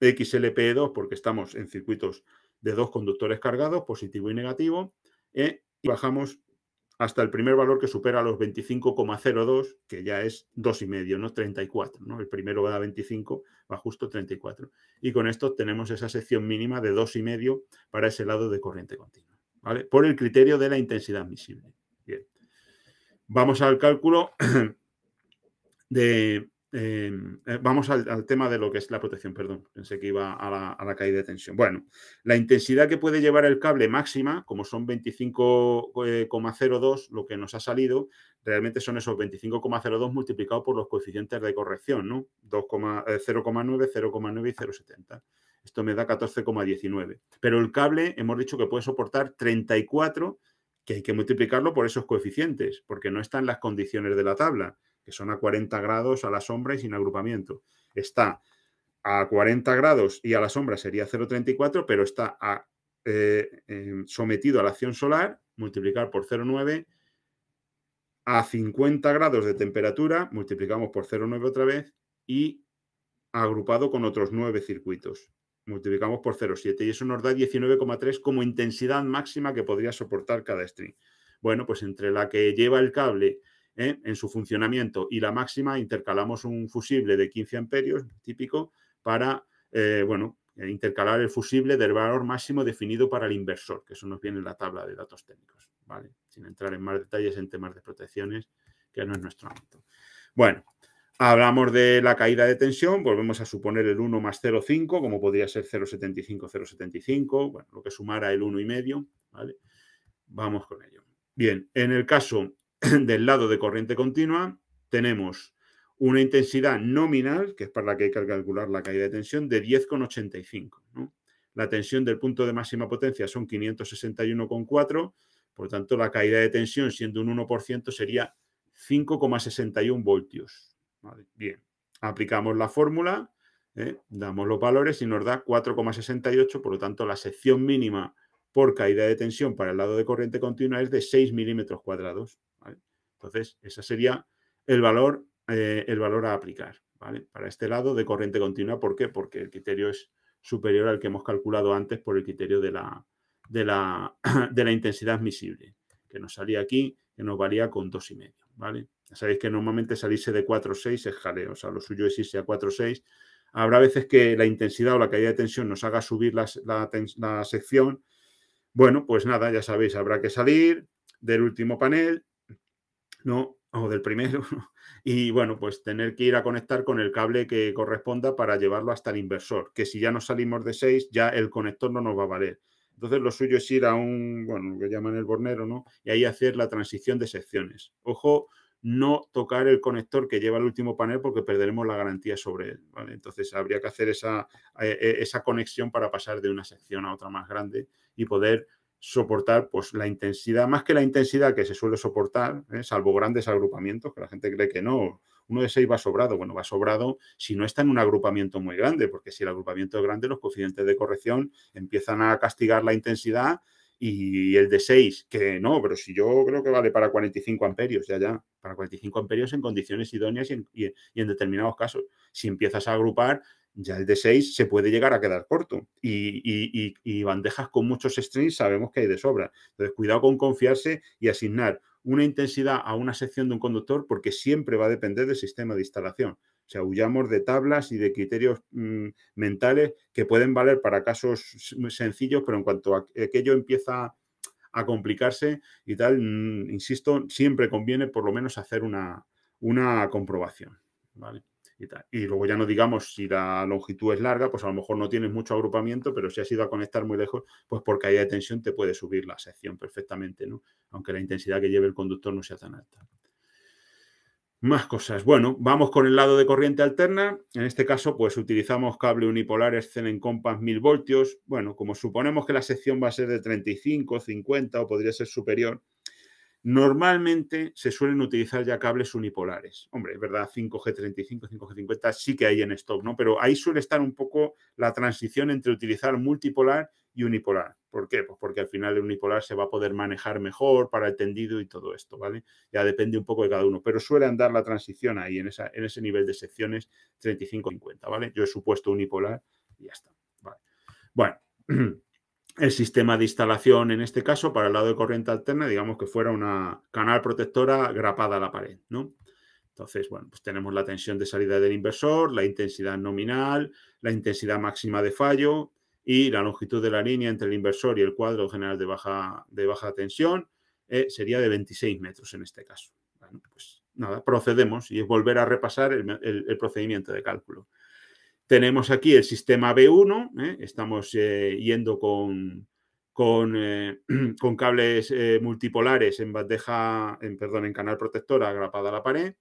XLPE2, porque estamos en circuitos de dos conductores cargados, positivo y negativo, eh, y bajamos hasta el primer valor que supera los 25,02, que ya es 2,5, ¿no? 34, ¿no? El primero va a 25, va justo 34. Y con esto tenemos esa sección mínima de 2,5 para ese lado de corriente continua, ¿vale? Por el criterio de la intensidad admisible. Bien. Vamos al cálculo [CLEARS THROAT] Em, eh, vamos al, tema de lo que es la protección, perdón, pensé que iba a la, caída de tensión. Bueno, la intensidad que puede llevar el cable máxima, como son 25,02, eh, lo que nos ha salido, realmente son esos 25,02 multiplicado por los coeficientes de corrección, ¿no? 0,9, 0,9 eh, y 0,70. Esto me da 14,19. Pero el cable, hemos dicho que puede soportar 34, que hay que multiplicarlo por esos coeficientes, porque no están las condiciones de la tabla que son a 40 grados a la sombra y sin agrupamiento. Está a 40 grados y a la sombra sería 0,34, pero está eh, em, sometido a la acción solar, multiplicar por 0,9, a 50 grados de temperatura, multiplicamos por 0,9 otra vez, y agrupado con otros 9 circuitos, multiplicamos por 0,7, y eso nos da 19,3 como intensidad máxima que podría soportar cada string. Bueno, pues entre la que lleva el cable en su funcionamiento. Y la máxima intercalamos un fusible de 15 amperios, típico, para, eh, bueno, eh, intercalar el fusible del valor máximo definido para el inversor, que eso nos viene en la tabla de datos técnicos, ¿vale? Sin entrar en más detalles en temas de protecciones, que no es nuestro ámbito. Bueno, hablamos de la caída de tensión, volvemos a suponer el 1 más 0,5, como podría ser 0,75, 0,75, bueno, lo que sumara el 1,5, ¿vale? Vamos con ello. Bien, en el caso [CLEARS THROAT] del lado de corriente continua tenemos una intensidad nominal, que es para la que hay que calcular la caída de tensión, de 10,85. La tensión del punto de máxima potencia son 561,4, por lo tanto la caída de tensión siendo un 1% sería 5,61 voltios. Bien, aplicamos la fórmula, ¿eh? damos los valores y nos da 4,68, por lo tanto la sección mínima por caída de tensión para el lado de corriente continua es de 6 milímetros cuadrados. Entonces, ese sería el valor, eh, el valor a aplicar ¿vale? para este lado de corriente continua. ¿Por qué? Porque el criterio es superior al que hemos calculado antes por el criterio de la, de [CLEARS THROAT] de la intensidad admisible, que nos salía aquí, que nos valía con 2,5. ¿vale? Ya sabéis que normalmente salirse de 4,6 es jaleo, o sea, lo suyo es irse a 4,6. Habrá veces que la intensidad o la caída de tensión nos haga subir la sección. Bueno, pues nada, ya sabéis, habrá que salir del último panel, ¿no? O del primero. Y bueno, pues tener que ir a conectar con el cable que corresponda para llevarlo hasta el inversor, que si ya no salimos de 6, ya el conector no nos va a valer. Entonces lo suyo es ir a un, bueno, lo que llaman el bornero, ¿no? Y ahí hacer la transición de secciones. Ojo, no tocar el conector que lleva el último panel porque perderemos la garantía sobre él. ¿vale? Entonces habría que hacer esa, eh, eh, esa conexión para pasar de una sección a otra más grande y poder soportar pues, la intensidad, más que la intensidad que se suele soportar, ¿eh? salvo grandes agrupamientos, que la gente cree que no, uno de seis va sobrado. Bueno, va sobrado si no está en un agrupamiento muy grande, porque si el agrupamiento es grande, los coeficientes de corrección empiezan a castigar la intensidad y el de 6, que no, pero si yo creo que vale para 45 amperios, ya, ya, para 45 amperios en condiciones idóneas y en, determinados casos. Si empiezas a agrupar, ya el de 6 se puede llegar a quedar corto. Y, bandejas con muchos strings sabemos que hay de sobra. Entonces, cuidado con confiarse y asignar una intensidad a una sección de un conductor porque siempre va a depender del sistema de instalación. O sea, huyamos de tablas y de criterios mm, mentales que pueden valer para casos sencillos, pero en cuanto a aquello empieza a complicarse y tal, mm, insisto, siempre conviene por lo menos hacer una, una comprobación. ¿vale? Y, luego ya no digamos si la longitud es larga, pues a lo mejor no tienes mucho agrupamiento, pero si has ido a conectar muy lejos, pues por caída de tensión te puede subir la sección perfectamente, ¿no? Aunque la intensidad que lleve el conductor no sea tan alta. Más cosas. Bueno, vamos con el lado de corriente alterna. En este caso, pues utilizamos cable unipolar en compas 1000 voltios. Bueno, como suponemos que la sección va a ser de 35, 50 o podría ser superior, Normalmente se suelen utilizar ya cables unipolares. Hombre, es verdad, 5G35, 5G50 sí que hay en stock, ¿no? Pero ahí suele estar un poco la transición entre utilizar multipolar y unipolar. ¿Por qué? Pues porque al final el unipolar se va a poder manejar mejor para el tendido y todo esto, ¿vale? Ya depende un poco de cada uno, pero suele andar la transición ahí en, ese nivel de secciones 35-50, ¿vale? Yo he supuesto unipolar y ya está, ¿vale? Bueno. [CLEARS THROAT] el sistema de instalación, en este caso, para el lado de corriente alterna, digamos que fuera una canal protectora grapada a la pared, ¿no? Entonces, bueno, pues tenemos la tensión de salida del inversor, la intensidad nominal, la intensidad máxima de fallo y la longitud de la línea entre el inversor y el cuadro general de baja, de baja tensión eh, sería de 26 metros en este caso. Bueno, pues nada, procedemos y es volver a repasar el procedimiento de cálculo. Tenemos aquí el sistema B1, ¿eh? estamos eh, yendo con, eh, [CLEARS THROAT] cables multipolares en bandeja, perdón, en canal protectora agrapada a la pared.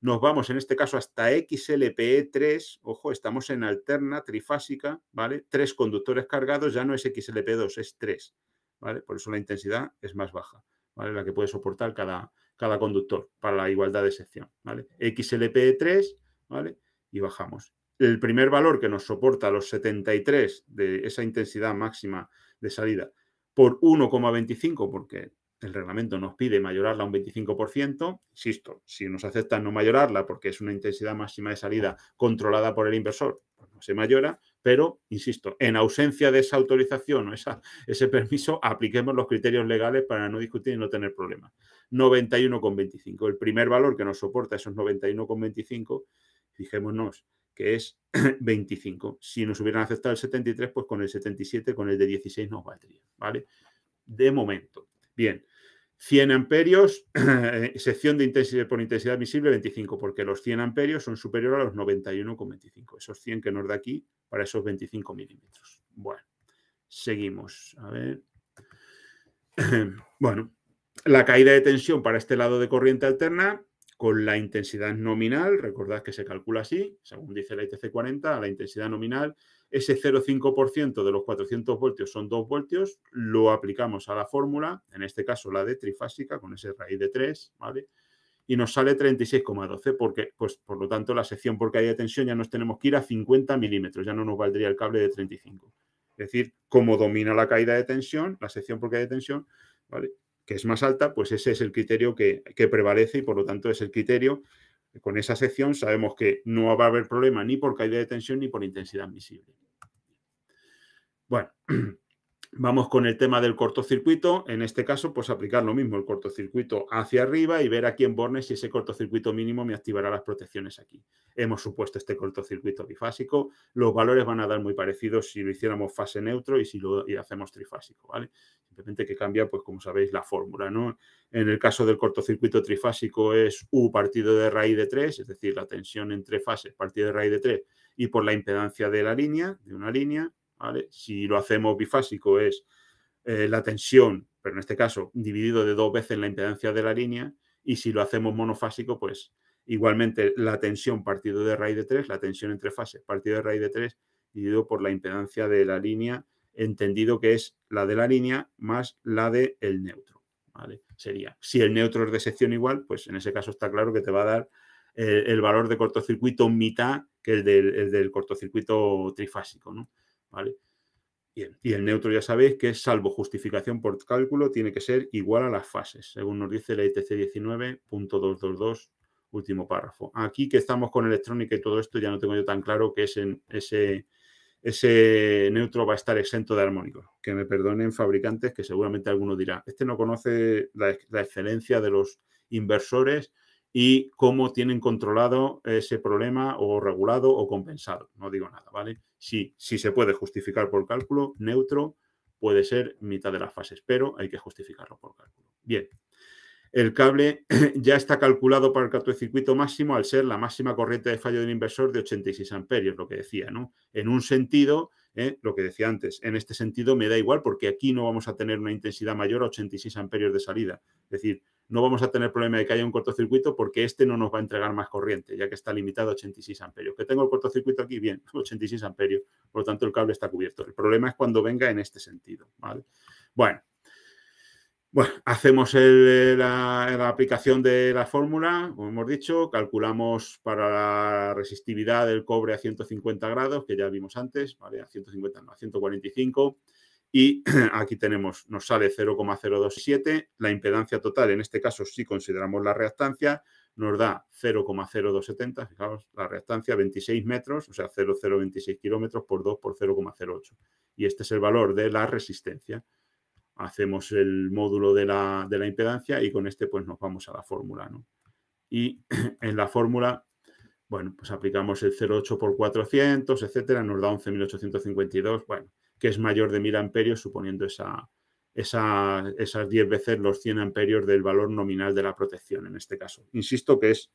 Nos vamos en este caso hasta XLPE3, ojo, estamos en alterna trifásica, ¿vale? Tres conductores cargados, ya no es XLP2, e es 3, ¿vale? Por eso la intensidad es más baja, ¿vale? La que puede soportar cada, cada conductor para la igualdad de sección, ¿vale? XLPE3, ¿vale? Y bajamos el primer valor que nos soporta los 73 de esa intensidad máxima de salida por 1,25, porque el reglamento nos pide mayorarla un 25%, insisto, si nos aceptan no mayorarla porque es una intensidad máxima de salida controlada por el inversor, pues no se mayora, pero, insisto, en ausencia de esa autorización o esa, ese permiso, apliquemos los criterios legales para no discutir y no tener problemas. 91,25. El primer valor que nos soporta esos 91,25, fijémonos que es 25. [CLEARS THROAT] Si nos hubieran aceptado el 73, pues con el 77, con el de 16 nos valdría, ¿vale? De momento. Bien. 100 amperios, [CLEARS THROAT] eh, sección de intensidad por intensidad admisible 25, porque los 100 amperios son superiores a los 91,25. Esos 100 que nos da aquí para esos 25 milímetros. Bueno, seguimos. A ver. [CLEARS THROAT] Bueno, la caída de tensión para este lado de corriente alterna con la intensidad nominal, recordad que se calcula así, según dice la ITC 40, la intensidad nominal, ese 0,5% de los 400 voltios son 2 voltios, lo aplicamos a la fórmula, en este caso la de trifásica, con ese raíz de 3, ¿vale? Y nos sale 36,12, porque, pues, por lo tanto, la sección por caída de tensión ya nos tenemos que ir a 50 milímetros, ya no nos valdría el cable de 35. Es decir, como domina la caída de tensión, la sección por caída de tensión, ¿vale? que es más alta, pues ese es el criterio que, prevalece y por lo tanto es el criterio. Con esa sección sabemos que no va a haber problema ni por caída de tensión ni por intensidad visible. Bueno, [CLEARS THROAT] Vamos con el tema del cortocircuito. En este caso, pues aplicar lo mismo, el cortocircuito hacia arriba y ver aquí en Borne si ese cortocircuito mínimo me activará las protecciones aquí. Hemos supuesto este cortocircuito bifásico. Los valores van a dar muy parecidos si lo hiciéramos fase neutro y si lo hacemos trifásico, ¿vale? Simplemente que cambia, pues como sabéis, la fórmula, ¿no? En el caso del cortocircuito trifásico es U partido de raíz de 3, es decir, la tensión entre fases partido de raíz de 3 y por la impedancia de la línea, de una línea si lo hacemos bifásico es eh, la tensión, pero en este caso dividido de dos veces la impedancia de la línea, y si lo hacemos monofásico, pues igualmente la tensión partido de raíz de 3, la tensión entre fases partido de raíz de 3, dividido por la impedancia de la línea, entendido que es la de la línea más la del el neutro. Sería, si el neutro es de sección igual, pues en ese caso está claro que te va a dar eh, el, valor de cortocircuito mitad que el del, el del cortocircuito trifásico. ¿no? Y el neutro ya sabéis que salvo justificación por cálculo tiene que ser igual a las fases, según nos dice la ITC 19.222, último párrafo. Aquí que estamos con electrónica y todo esto, ya no tengo yo tan claro que ese, ese, ese neutro va a estar exento de armónico Que me perdonen fabricantes, que seguramente alguno dirá, este no conoce la excelencia de los inversores y cómo tienen controlado ese problema o regulado o compensado. No digo nada, ¿vale? Si, si se puede justificar por cálculo, neutro puede ser mitad de las fases, pero hay que justificarlo por cálculo. Bien, el cable [CLEARS THROAT] ya está calculado para el circuito máximo al ser la máxima corriente de fallo del inversor de 86 amperios, lo que decía, ¿no? En un sentido, ¿eh? lo que decía antes, en este sentido me da igual porque aquí no vamos a tener una intensidad mayor a 86 amperios de salida. Es decir, no vamos a tener problema de que haya un cortocircuito porque este no nos va a entregar más corriente, ya que está limitado a 86 amperios. Que tengo el cortocircuito aquí, bien, 86 [LAUGHS] amperios, por lo tanto el cable está cubierto. El problema es cuando venga en este sentido, Bueno, bueno, hacemos eh, la, aplicación de la fórmula, como hemos dicho, calculamos para la resistividad del cobre a 150 grados, que ya vimos antes, ¿vale? A 150, no, a 145. Y [CLEARS THROAT] aquí tenemos, nos sale 0,027, la impedancia total, en este caso si consideramos la reactancia, nos da 0,0270, fijaos, la reactancia 26 metros, o sea, 0,026 kilómetros por 2 por 0,08. Y este es el valor de la resistencia. Hacemos el módulo de la, de la impedancia y con este pues nos vamos a la fórmula, ¿no? Y [CLEARS THROAT] en la fórmula bueno, pues aplicamos el 0,8 por 400, etcétera, nos da 11.852. Bueno, que es mayor de 1000 amperios, suponiendo esa, esa, esas 10 veces los 100 amperios del valor nominal de la protección en este caso. Insisto que es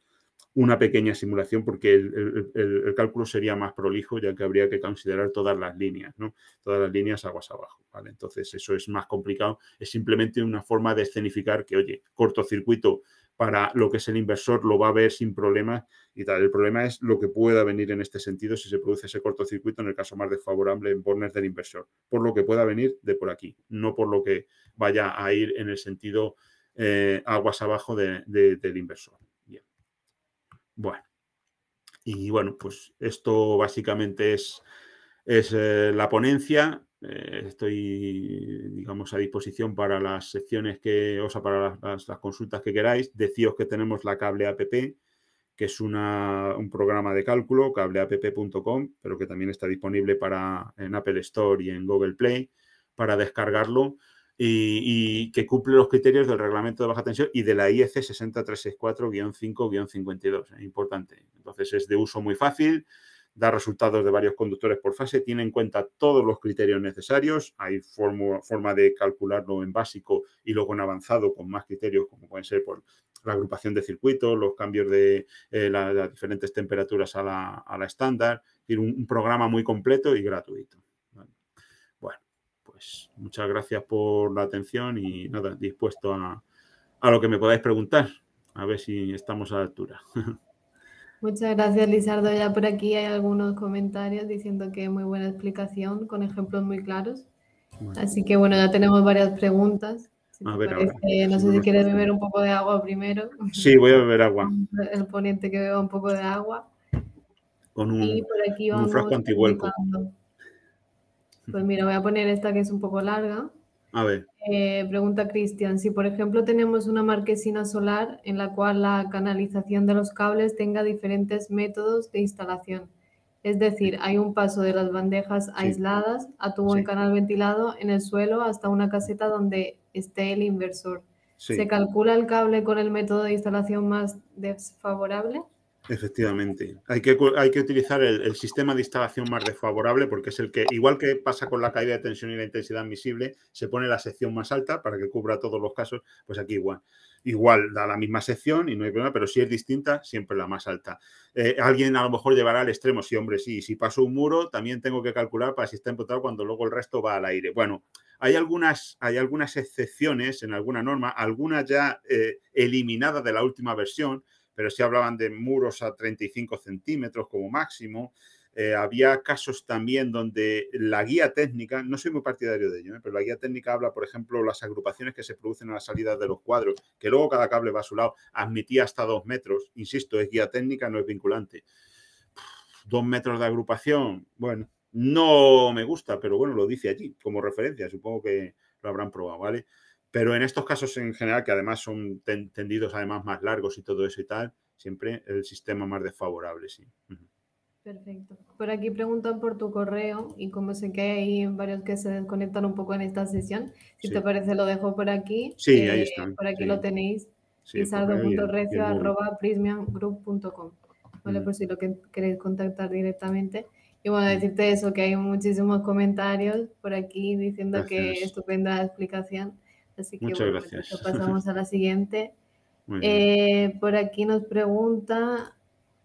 una pequeña simulación porque el, cálculo sería más prolijo ya que habría que considerar todas las líneas, ¿no? todas las líneas aguas abajo. ¿vale? Entonces eso es más complicado, es simplemente una forma de escenificar que, oye, cortocircuito para lo que es el inversor, lo va a ver sin problema y tal. El problema es lo que pueda venir en este sentido si se produce ese cortocircuito en el caso más desfavorable en bornes del inversor, por lo que pueda venir de por aquí, no por lo que vaya a ir en el sentido eh, aguas abajo del inversor. Bien. Bueno. Y bueno, pues esto básicamente es es eh, la ponencia. Eh, estoy, digamos, a disposición para las secciones que, o para las, consultas que queráis. Decíos que tenemos la cable app, que es un programa de cálculo, cableapp.com, pero que también está disponible para, en Apple Store y en Google Play para descargarlo. Y, y, que cumple los criterios del reglamento de baja tensión y de la IEC 60364-5-52. Es importante. Entonces es de uso muy fácil, da resultados de varios conductores por fase, tiene en cuenta todos los criterios necesarios, hay forma de calcularlo en básico y luego en avanzado con más criterios como pueden ser por la agrupación de circuitos, los cambios de eh, las diferentes temperaturas a la, a la estándar, tiene un, programa muy completo y gratuito. Bueno, pues muchas gracias por la atención y nada, dispuesto a, a lo que me podáis preguntar, a ver si estamos a la altura. [LAUGHS] Muchas gracias, Lizardo. Ya por aquí hay algunos comentarios diciendo que muy buena explicación, con ejemplos muy claros. Así que bueno, ya tenemos varias preguntas. a ver, No sé si quieres beber un poco de agua primero. Sí, voy a beber agua. [LAUGHS] El ponente que beba un poco de agua. Con y por aquí un frasco antihuelco. Pues mira, voy a poner esta que es un poco larga. A eh, pregunta Cristian, si por ejemplo tenemos una marquesina solar en la cual la canalización de los cables tenga diferentes métodos de instalación, es decir, hay un paso de las bandejas aisladas a tubo canal ventilado en el suelo hasta una caseta donde esté el inversor. ¿Se calcula el cable con el método de instalación más desfavorable? Efectivamente. Hay que, hay que utilizar el, sistema de instalación más desfavorable porque es el que, igual que pasa con la caída de tensión y la intensidad admisible, se pone la sección más alta para que cubra todos los casos, pues aquí igual. Igual da la misma sección y no hay problema, pero si es distinta, siempre la más alta. Eh, alguien a lo mejor llevará al extremo, sí, hombre, sí. Si paso un muro, también tengo que calcular para si está empotrado cuando luego el resto va al aire. Bueno, hay algunas, hay algunas excepciones en alguna norma, algunas ya eh, eliminada eliminadas de la última versión, pero si hablaban de muros a 35 centímetros como máximo. Eh, había casos también donde la guía técnica, no soy muy partidario de ello, ¿eh? pero la guía técnica habla, por ejemplo, las agrupaciones que se producen a la salida de los cuadros, que luego cada cable va a su lado, admitía hasta dos metros, insisto, es guía técnica, no es vinculante. dos metros de agrupación, bueno, no me gusta, pero bueno, lo dice allí como referencia, supongo que lo habrán probado, ¿vale? Pero en estos casos en general, que además son tendidos además más largos y todo eso y tal, siempre el sistema más desfavorable, sí. Perfecto. Por aquí preguntan por tu correo y como sé que hay varios que se desconectan un poco en esta sesión, si te parece lo dejo por aquí. Sí, ahí eh, Por aquí lo tenéis. Sí, Vale, por si lo que queréis contactar directamente. Y bueno, decirte eso, que hay muchísimos comentarios por aquí diciendo que estupenda explicación Así que Muchas pues gracias. [LAUGHS] pasamos a la siguiente. Eh, por aquí nos pregunta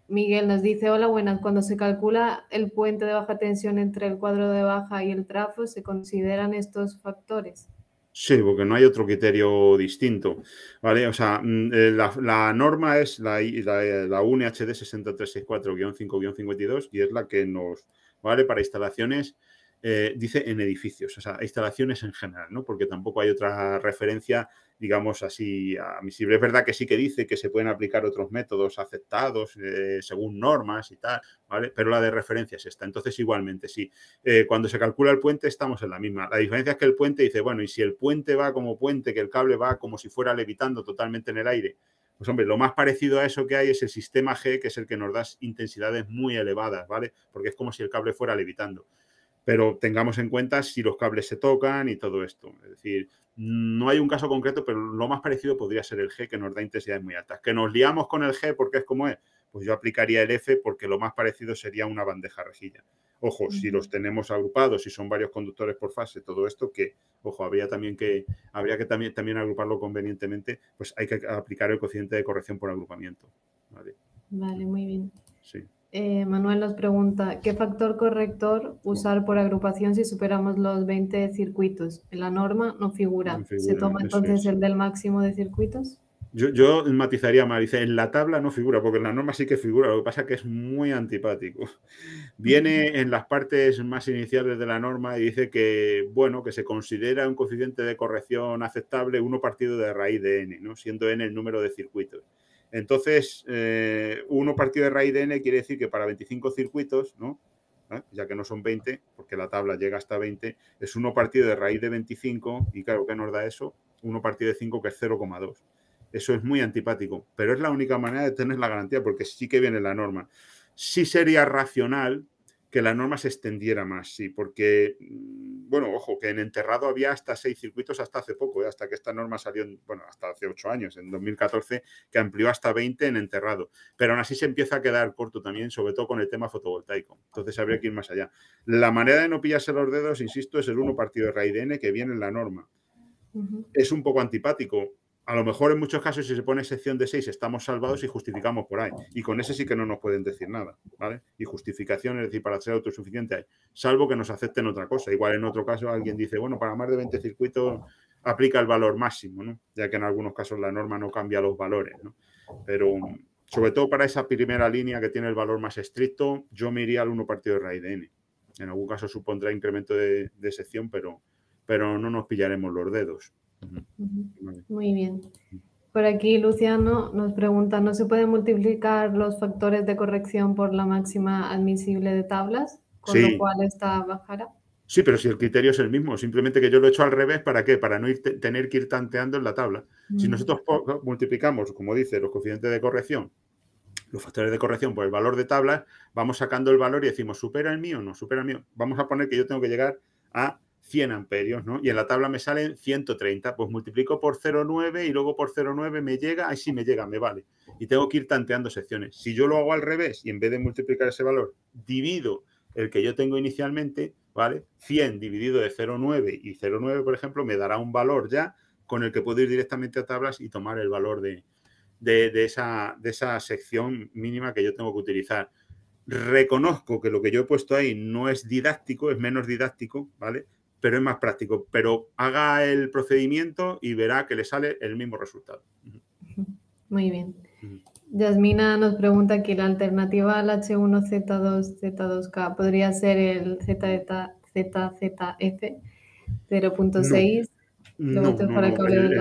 Miguel, nos dice, hola, buenas, cuando se calcula el puente de baja tensión entre el cuadro de baja y el trafo, ¿se consideran estos factores? Sí, porque no hay otro criterio distinto. ¿vale? O sea, mm, eh, la, norma es la, la, UNHD 6364 5 52 y es la que nos vale para instalaciones eh, dice en edificios, o sea, instalaciones en general, ¿no? Porque tampoco hay otra referencia, digamos así, a misible. Es verdad que sí que dice que se pueden aplicar otros métodos aceptados eh, según normas y tal, ¿vale? Pero la de referencia es esta. Entonces, igualmente, sí, eh, cuando se calcula el puente estamos en la misma. La diferencia es que el puente dice, bueno, y si el puente va como puente, que el cable va como si fuera levitando totalmente en el aire. Pues hombre, lo más parecido a eso que hay es el sistema G, que es el que nos da intensidades muy elevadas, ¿vale? Porque es como si el cable fuera levitando pero tengamos en cuenta si los cables se tocan y todo esto. Es decir, no hay un caso concreto, pero lo más parecido podría ser el G, que nos da intensidades muy altas. Que nos liamos con el G porque es como es, pues yo aplicaría el F porque lo más parecido sería una bandeja rejilla. Ojo, si los tenemos agrupados, si son varios conductores por fase, todo esto que, ojo, habría también que, habría que también, también agruparlo convenientemente, pues hay que aplicar el cociente de corrección por agrupamiento. Vale, vale muy bien. Sí. Eh, Manuel nos pregunta, ¿qué factor corrector usar por agrupación si superamos los 20 circuitos? En la norma no figura. ¿Se toma entonces el del máximo de circuitos? Yo, matizaría más, dice, en la tabla no figura, porque en la norma sí que figura, lo que pasa es que es muy antipático. [LAUGHS] Viene en las partes más iniciales de la norma y dice que, bueno, que se considera un coeficiente de corrección aceptable uno partido de raíz de n, ¿no? siendo n el número de circuitos. Entonces, eh, uno partido de raíz de n quiere decir que para 25 circuitos, ¿no? ¿Eh? ya que no son 20, porque la tabla llega hasta 20, es uno partido de raíz de 25, y claro, ¿qué nos da eso? Uno partido de 5 que es 0,2. Eso es muy antipático, pero es la única manera de tener la garantía, porque sí que viene la norma. Sí sería racional que la norma se extendiera más, sí, porque, mm, bueno, ojo, que en enterrado había hasta seis circuitos hasta hace poco, ¿eh? hasta que esta norma salió, bueno, hasta hace ocho años, en 2014, que amplió hasta 20 en enterrado, pero aún así se empieza a quedar corto también, sobre todo con el tema fotovoltaico, entonces habría que ir más allá. La manera de no pillarse los dedos, insisto, es el uno partido de RAIDN que viene en la norma. Es un poco antipático, a lo mejor en muchos casos si se pone sección de 6 estamos salvados y justificamos por ahí. Y con ese sí que no nos pueden decir nada, ¿vale? Y justificación, es decir, para ser autosuficiente hay, salvo que nos acepten otra cosa. Igual en otro caso alguien dice, bueno, para más de 20 circuitos aplica el valor máximo, ¿no? Ya que en algunos casos la norma no cambia los valores, ¿no? Pero sobre todo para esa primera línea que tiene el valor más estricto, yo me iría al 1 partido de raíz de n. En algún caso supondrá incremento de, de sección, pero, pero no nos pillaremos los dedos. Muy bien. Por aquí Luciano nos pregunta, ¿no se puede multiplicar los factores de corrección por la máxima admisible de tablas? Con lo cual esta bajará. Sí, pero si el criterio es el mismo, simplemente que yo lo he hecho al revés, ¿para qué? Para no ir tener que ir tanteando en la tabla. Si mm. nosotros multiplicamos, como dice, los coeficientes de corrección, los factores de corrección por el valor de tablas, vamos sacando el valor y decimos, ¿supera el mío o no? ¿Supera el mío? Vamos a poner que yo tengo que llegar a 100 amperios, ¿no? Y en la tabla me salen 130, pues multiplico por 0,9 y luego por 0,9 me llega, ahí sí me llega, me vale. Y tengo que ir tanteando secciones. Si yo lo hago al revés y en vez de multiplicar ese valor, divido el que yo tengo inicialmente, ¿vale? 100 dividido de 0,9 y 0,9, por ejemplo, me dará un valor ya con el que puedo ir directamente a tablas y tomar el valor de, de, esa, de esa sección mínima que yo tengo que utilizar. Reconozco que lo que yo he puesto ahí no es didáctico, es menos didáctico, ¿vale? pero es más práctico. Pero haga el procedimiento y verá que le sale el mismo resultado. Muy bien. Yasmina nos pregunta que la alternativa al H1Z2Z2K podría ser el ZZF 0.6. No, no, el,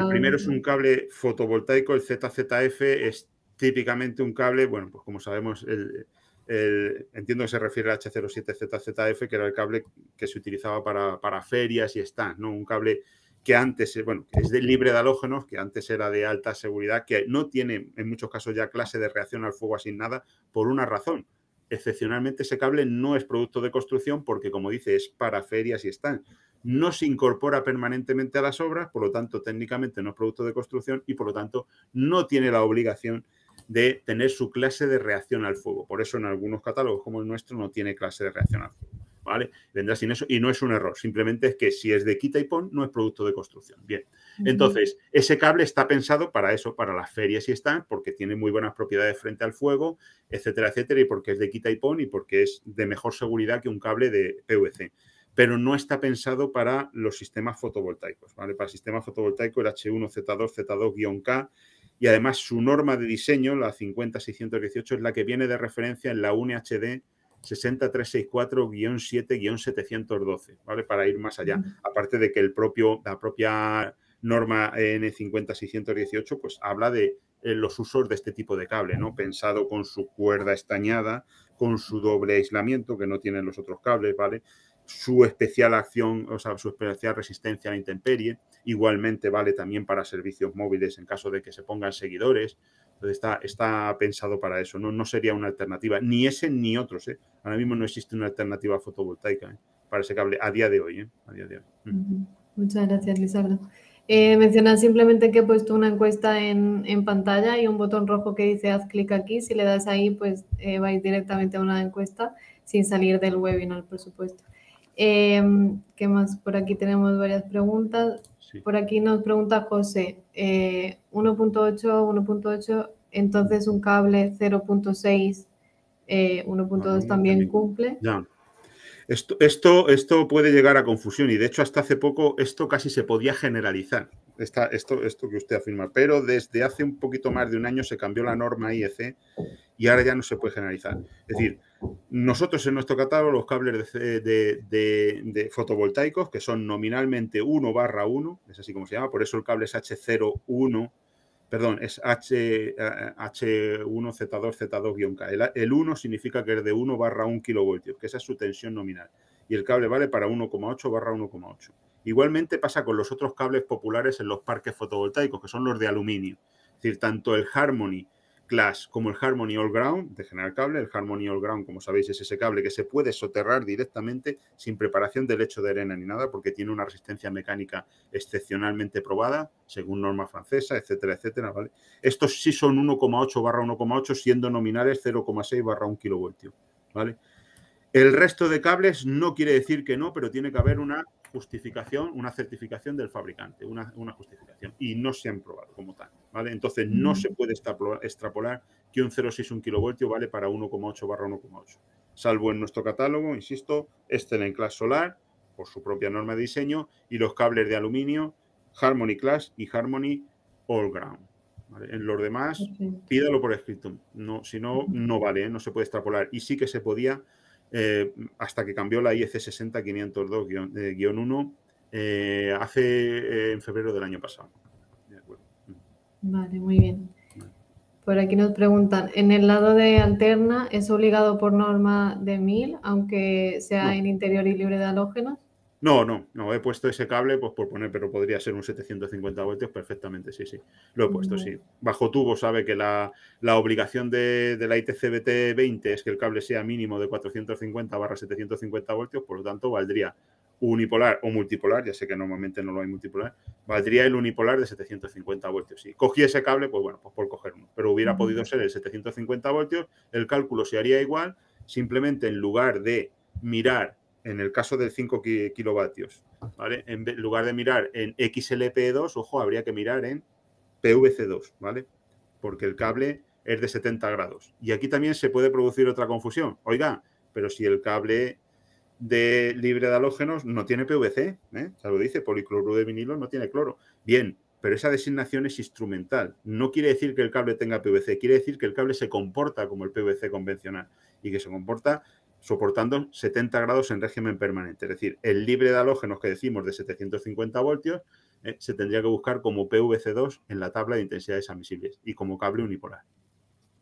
primero es un cable fotovoltaico, el ZZF es típicamente un cable, bueno, pues como sabemos, el, entiendo que se refiere al H07ZZF, que era el cable que se utilizaba para, ferias y stands, ¿no? Un cable que antes, eh, bueno, es libre de halógenos, que antes era de alta seguridad, que no tiene en muchos casos ya clase de reacción al fuego asignada por una razón. Excepcionalmente ese cable no es producto de construcción porque, como dice, es para ferias y stands. No se incorpora permanentemente a las obras, por lo tanto, técnicamente no es producto de construcción y, por lo tanto, no tiene la obligación de tener su clase de reacción al fuego. Por eso en algunos catálogos como el nuestro no tiene clase de reacción al fuego. ¿Vale? Vendrá sin eso y no es un error, simplemente es que si es de quita y pon, no es producto de construcción. Bien, entonces, ese cable está pensado para eso, para las ferias y están, porque tiene muy buenas propiedades frente al fuego, etcétera, etcétera, y porque es de quita y pon y porque es de mejor seguridad que un cable de PVC. Pero no está pensado para los sistemas fotovoltaicos, ¿vale? Para sistema fotovoltaico el H1, Z2, Z2-K, y además su norma de diseño, la 50618, es la que viene de referencia en la UNHD 60364-7-712, ¿vale? Para ir más allá. Aparte de que el propio, la propia norma N50618 pues habla de eh, los usos de este tipo de cable, ¿no? Pensado con su cuerda estañada, con su doble aislamiento que no tienen los otros cables, ¿vale? su especial acción, o sea, su especial resistencia a la intemperie. Igualmente vale también para servicios móviles en caso de que se pongan seguidores. Entonces está, está pensado para eso, ¿no? no sería una alternativa, ni ese ni otros. ¿eh? Ahora mismo no existe una alternativa fotovoltaica ¿eh? para ese cable a día de hoy. ¿eh? A día mm. Muchas gracias, Lisardo. Eh, mencionas simplemente que he puesto una encuesta en, pantalla y un botón rojo que dice haz clic aquí. Si le das ahí, pues vais directamente a una encuesta sin salir del webinar, por supuesto. Em, ¿Qué más? Por aquí tenemos varias preguntas. Por aquí nos pregunta José, 1.8, eh, 1.8, entonces un cable 0.6, 1.2 eh, también cumple. Esto, esto, esto, puede llegar a confusión y de hecho hasta hace poco esto casi se podía generalizar, esta, esto, esto que usted afirma, pero desde hace un poquito más de un año se cambió la norma IEC y ahora ya no se puede generalizar. Es decir, nosotros en nuestro catálogo los cables de, fotovoltaicos, que son nominalmente 1 barra 1, es así como se llama, por eso el cable es H01, perdón, es H, H1Z2Z2-K. El, el 1 significa que es de 1 barra 1 kilovoltios, que esa es su tensión nominal. Y el cable vale para 1,8 barra 1,8. Igualmente pasa con los otros cables populares en los parques fotovoltaicos, que son los de aluminio. Es decir, tanto el Harmony Clash como el Harmony All Ground de General Cable. El Harmony All Ground, como sabéis, es ese cable que se puede soterrar directamente sin preparación del lecho de arena ni nada, porque tiene una resistencia mecánica excepcionalmente probada, según norma francesa, etcétera, etcétera. ¿vale? Estos sí son 1,8 barra 1,8, siendo nominales 0,6 barra 1 kilovoltio. ¿vale? El resto de cables no quiere decir que no, pero tiene que haber una justificación, una certificación del fabricante, una, una justificación. Y no se han probado como tal. Entonces no se puede extrapolar que un 0,6 un kilovoltio vale para 1,8 barra 1,8. Salvo en nuestro catálogo, insisto, este en clase Solar, por su propia norma de diseño, y los cables de aluminio, Harmony Class y Harmony All Ground. En los demás, pídelo pídalo por escrito. No, si no, no vale, ¿eh? no se puede extrapolar. Y sí que se podía, eh, hasta que cambió la IEC 60502-1 eh, hace en febrero del año pasado. Vale, muy bien. Por aquí nos preguntan, en el lado de alterna, ¿es obligado por norma de 1000, aunque sea en interior y libre de halógenos? No, no, no, he puesto ese cable pues por poner, pero podría ser un 750 voltios perfectamente, sí, sí. Lo he puesto, sí. Bajo tubo sabe que la, obligación de, de la ITCBT 20 es que el cable sea mínimo de 450 barra 750 voltios, por lo tanto valdría unipolar o multipolar, ya sé que normalmente no lo hay multipolar, valdría el unipolar de 750 voltios. Si cogí ese cable, pues bueno, pues por coger uno, pero hubiera podido ser el 750 voltios, el cálculo se haría igual, simplemente en lugar de mirar, en el caso del 5 kilovatios, ¿vale? En lugar de mirar en XLPE2, ojo, habría que mirar en PVC2, ¿vale? Porque el cable es de 70 grados. Y aquí también se puede producir otra confusión. Oiga, pero si el cable de libre de halógenos no tiene PVC, ¿eh? lo dice, policloruro de vinilo no tiene cloro. Bien, pero esa designación es instrumental. No quiere decir que el cable tenga PVC, quiere decir que el cable se comporta como el PVC convencional y que se comporta soportando 70 grados en régimen permanente. Es decir, el libre de halógenos que decimos de 750 voltios ¿eh? se tendría que buscar como PVC2 en la tabla de intensidades admisibles y como cable unipolar.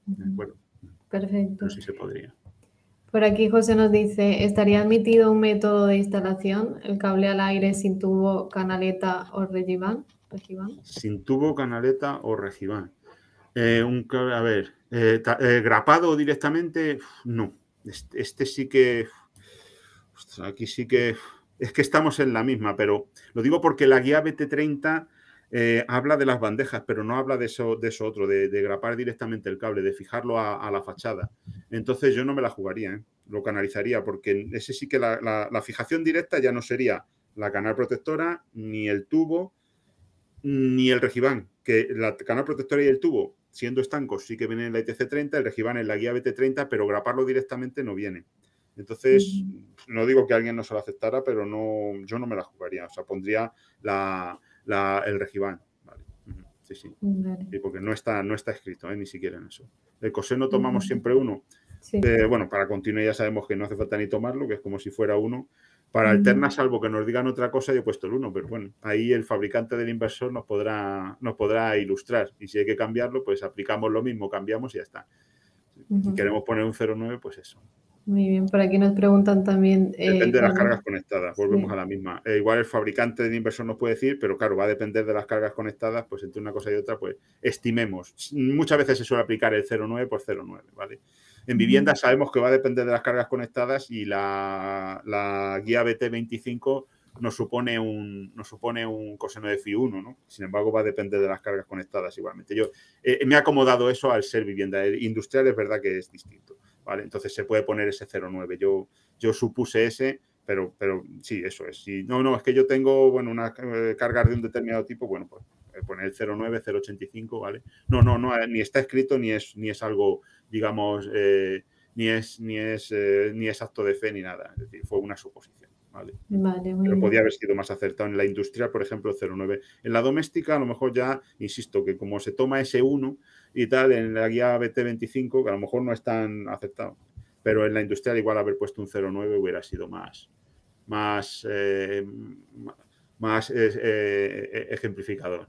¿De acuerdo? Perfecto. No si se podría. Por aquí José nos dice, ¿estaría admitido un método de instalación, el cable al aire sin tubo, canaleta o regiván? Sin tubo, canaleta o regibán. Eh, un, a ver, eh, eh, grapado directamente, no. Este, sí que... aquí sí que... Es que estamos en la misma, pero lo digo porque la guía BT30 eh, habla de las bandejas, pero no habla de eso, de eso otro, de, grapar directamente el cable, de fijarlo a, la fachada. Entonces yo no me la jugaría, ¿eh? lo canalizaría, porque ese sí que la, fijación directa ya no sería la canal protectora, ni el tubo, ni el regibán, que la canal protectora y el tubo, siendo estancos, sí que vienen en la ITC30, el regibán en la guía BT30, pero graparlo directamente no viene. Entonces, mm. no digo que alguien no se lo aceptara, pero no, yo no me la jugaría. O sea, pondría la, el regiván. Vale. Sí, sí. porque no está, no está escrito, ¿eh? ni siquiera en eso. El coseno tomamos siempre uno. bueno, para continuar ya sabemos que no hace falta ni tomarlo, que es como si fuera uno. Para alternar salvo que nos digan otra cosa, yo he puesto el uno, pero bueno, ahí el fabricante del inversor nos podrá, nos podrá ilustrar. Y si hay que cambiarlo, pues aplicamos lo mismo, cambiamos y ya está. Si queremos poner un 0,9, pues eso. Muy bien, por aquí nos preguntan también. Eh, Depende de las cargas conectadas, volvemos a la misma. Eh, igual el fabricante de inversor nos puede decir, pero claro, va a depender de las cargas conectadas, pues entre una cosa y otra, pues estimemos. Muchas veces se suele aplicar el 0,9 por 0,9, ¿vale? En vivienda sabemos que va a depender de las cargas conectadas y la, la guía BT25 nos supone un nos supone un coseno de fi 1, ¿no? Sin embargo, va a depender de las cargas conectadas igualmente. Yo eh, me he acomodado eso al ser vivienda. industrial es verdad que es distinto. Entonces se puede poner ese 0,9. Yo, yo supuse ese, pero, pero sí, eso es. Si no, no, es que yo tengo, bueno, una eh, carga de un determinado tipo, bueno, pues eh, poner el 0,9, 0,85, ¿vale? No, no, no, ni está escrito, ni es, ni es algo, digamos, eh, ni es, ni es, ni es acto de fe ni nada. Es decir, fue una suposición. Vale. Pero podía haber sido más acertado en la industrial, por ejemplo, 0,9. En la doméstica, a lo mejor ya, insisto, que como se toma ese 1, y tal en la guía BT25, que a lo mejor no es tan aceptado. Pero en la industrial igual haber puesto un 0,9 hubiera sido más, más, eh, más eh, eh, ejemplificador.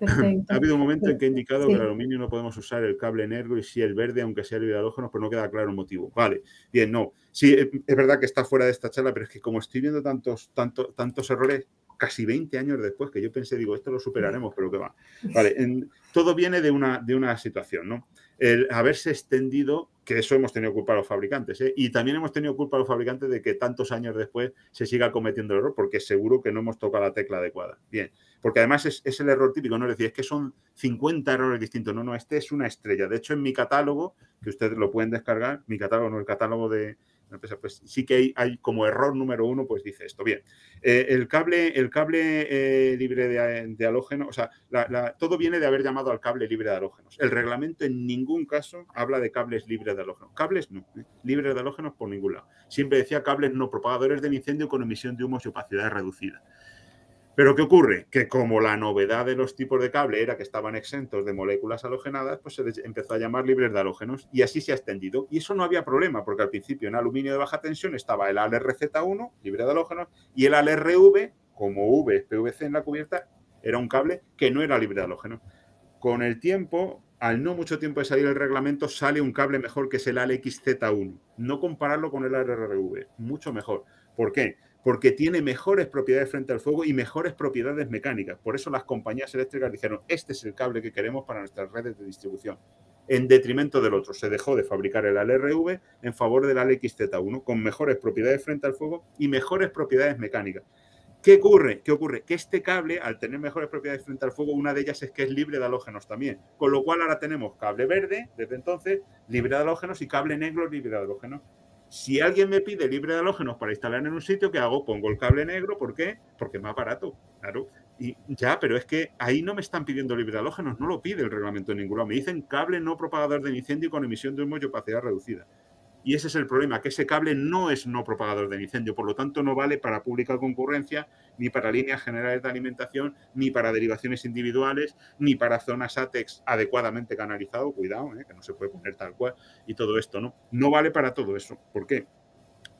[LAUGHS] Ha habido un momento en que he indicado que el aluminio no podemos usar el cable negro y si el verde, aunque sea el hidrógeno, pues no queda claro el motivo. Vale, bien, no. Sí, es verdad que está fuera de esta charla, pero es que como estoy viendo tantos, tantos tantos errores, casi 20 años después, que yo pensé, digo, esto lo superaremos, pero que va. Vale, todo viene de una, de una situación, ¿no? El haberse extendido, que eso hemos tenido culpa a los fabricantes, ¿eh? y también hemos tenido culpa a los fabricantes de que tantos años después se siga cometiendo el error, porque seguro que no hemos tocado la tecla adecuada. Bien, porque además es, es el error típico, no es es que son 50 errores distintos, no, no, este es una estrella. De hecho, en mi catálogo, que ustedes lo pueden descargar, mi catálogo, no el catálogo de, pues, sí que hay, como error número uno, pues dice esto. Bien, eh, el cable, el cable eh, libre de, de, halógeno, o sea, todo viene de haber llamado al cable libre de halógenos. El reglamento en ningún caso habla de cables libres de halógenos. Cables no, ¿eh? libres de halógenos por ningún lado. Siempre decía cables no propagadores de incendio con emisión de humos y opacidad reducida. Pero ¿qué ocurre? Que como la novedad de los tipos de cable era que estaban exentos de moléculas halogenadas, pues se empezó a llamar libres de halógenos y así se ha extendido. Y eso no había problema, porque al principio en aluminio de baja tensión estaba el ALRZ1, libre de halógenos, y el ALRV, como V PVC en la cubierta, era un cable que no era libre de halógenos. Con el tiempo, al no mucho tiempo de salir el reglamento, sale un cable mejor que es el ALXZ1. No compararlo con el ALRV, mucho mejor. ¿Por qué? porque tiene mejores propiedades frente al fuego y mejores propiedades mecánicas. Por eso las compañías eléctricas dijeron, este es el cable que queremos para nuestras redes de distribución, en detrimento del otro. Se dejó de fabricar el ALRV en favor del ALXZ1, con mejores propiedades frente al fuego y mejores propiedades mecánicas. ¿Qué ocurre? ¿Qué ocurre? Que este cable, al tener mejores propiedades frente al fuego, una de ellas es que es libre de halógenos también. Con lo cual ahora tenemos cable verde, desde entonces, libre de halógenos, y cable negro libre de halógenos. Si alguien me pide libre de halógenos para instalar en un sitio, ¿qué hago? Pongo el cable negro, ¿por qué? Porque es más barato, claro. Y ya, pero es que ahí no me están pidiendo libre de halógenos, no lo pide el reglamento ninguno. Me dicen cable no propagador de incendio con emisión de humo y opacidad reducida. Y ese es el problema, que ese cable no es no propagador de incendio, por lo tanto no vale para pública concurrencia, ni para líneas generales de alimentación, ni para derivaciones individuales, ni para zonas ATEX adecuadamente canalizado, cuidado, eh, que no se puede poner tal cual, y todo esto, ¿no? No vale para todo eso. ¿Por qué?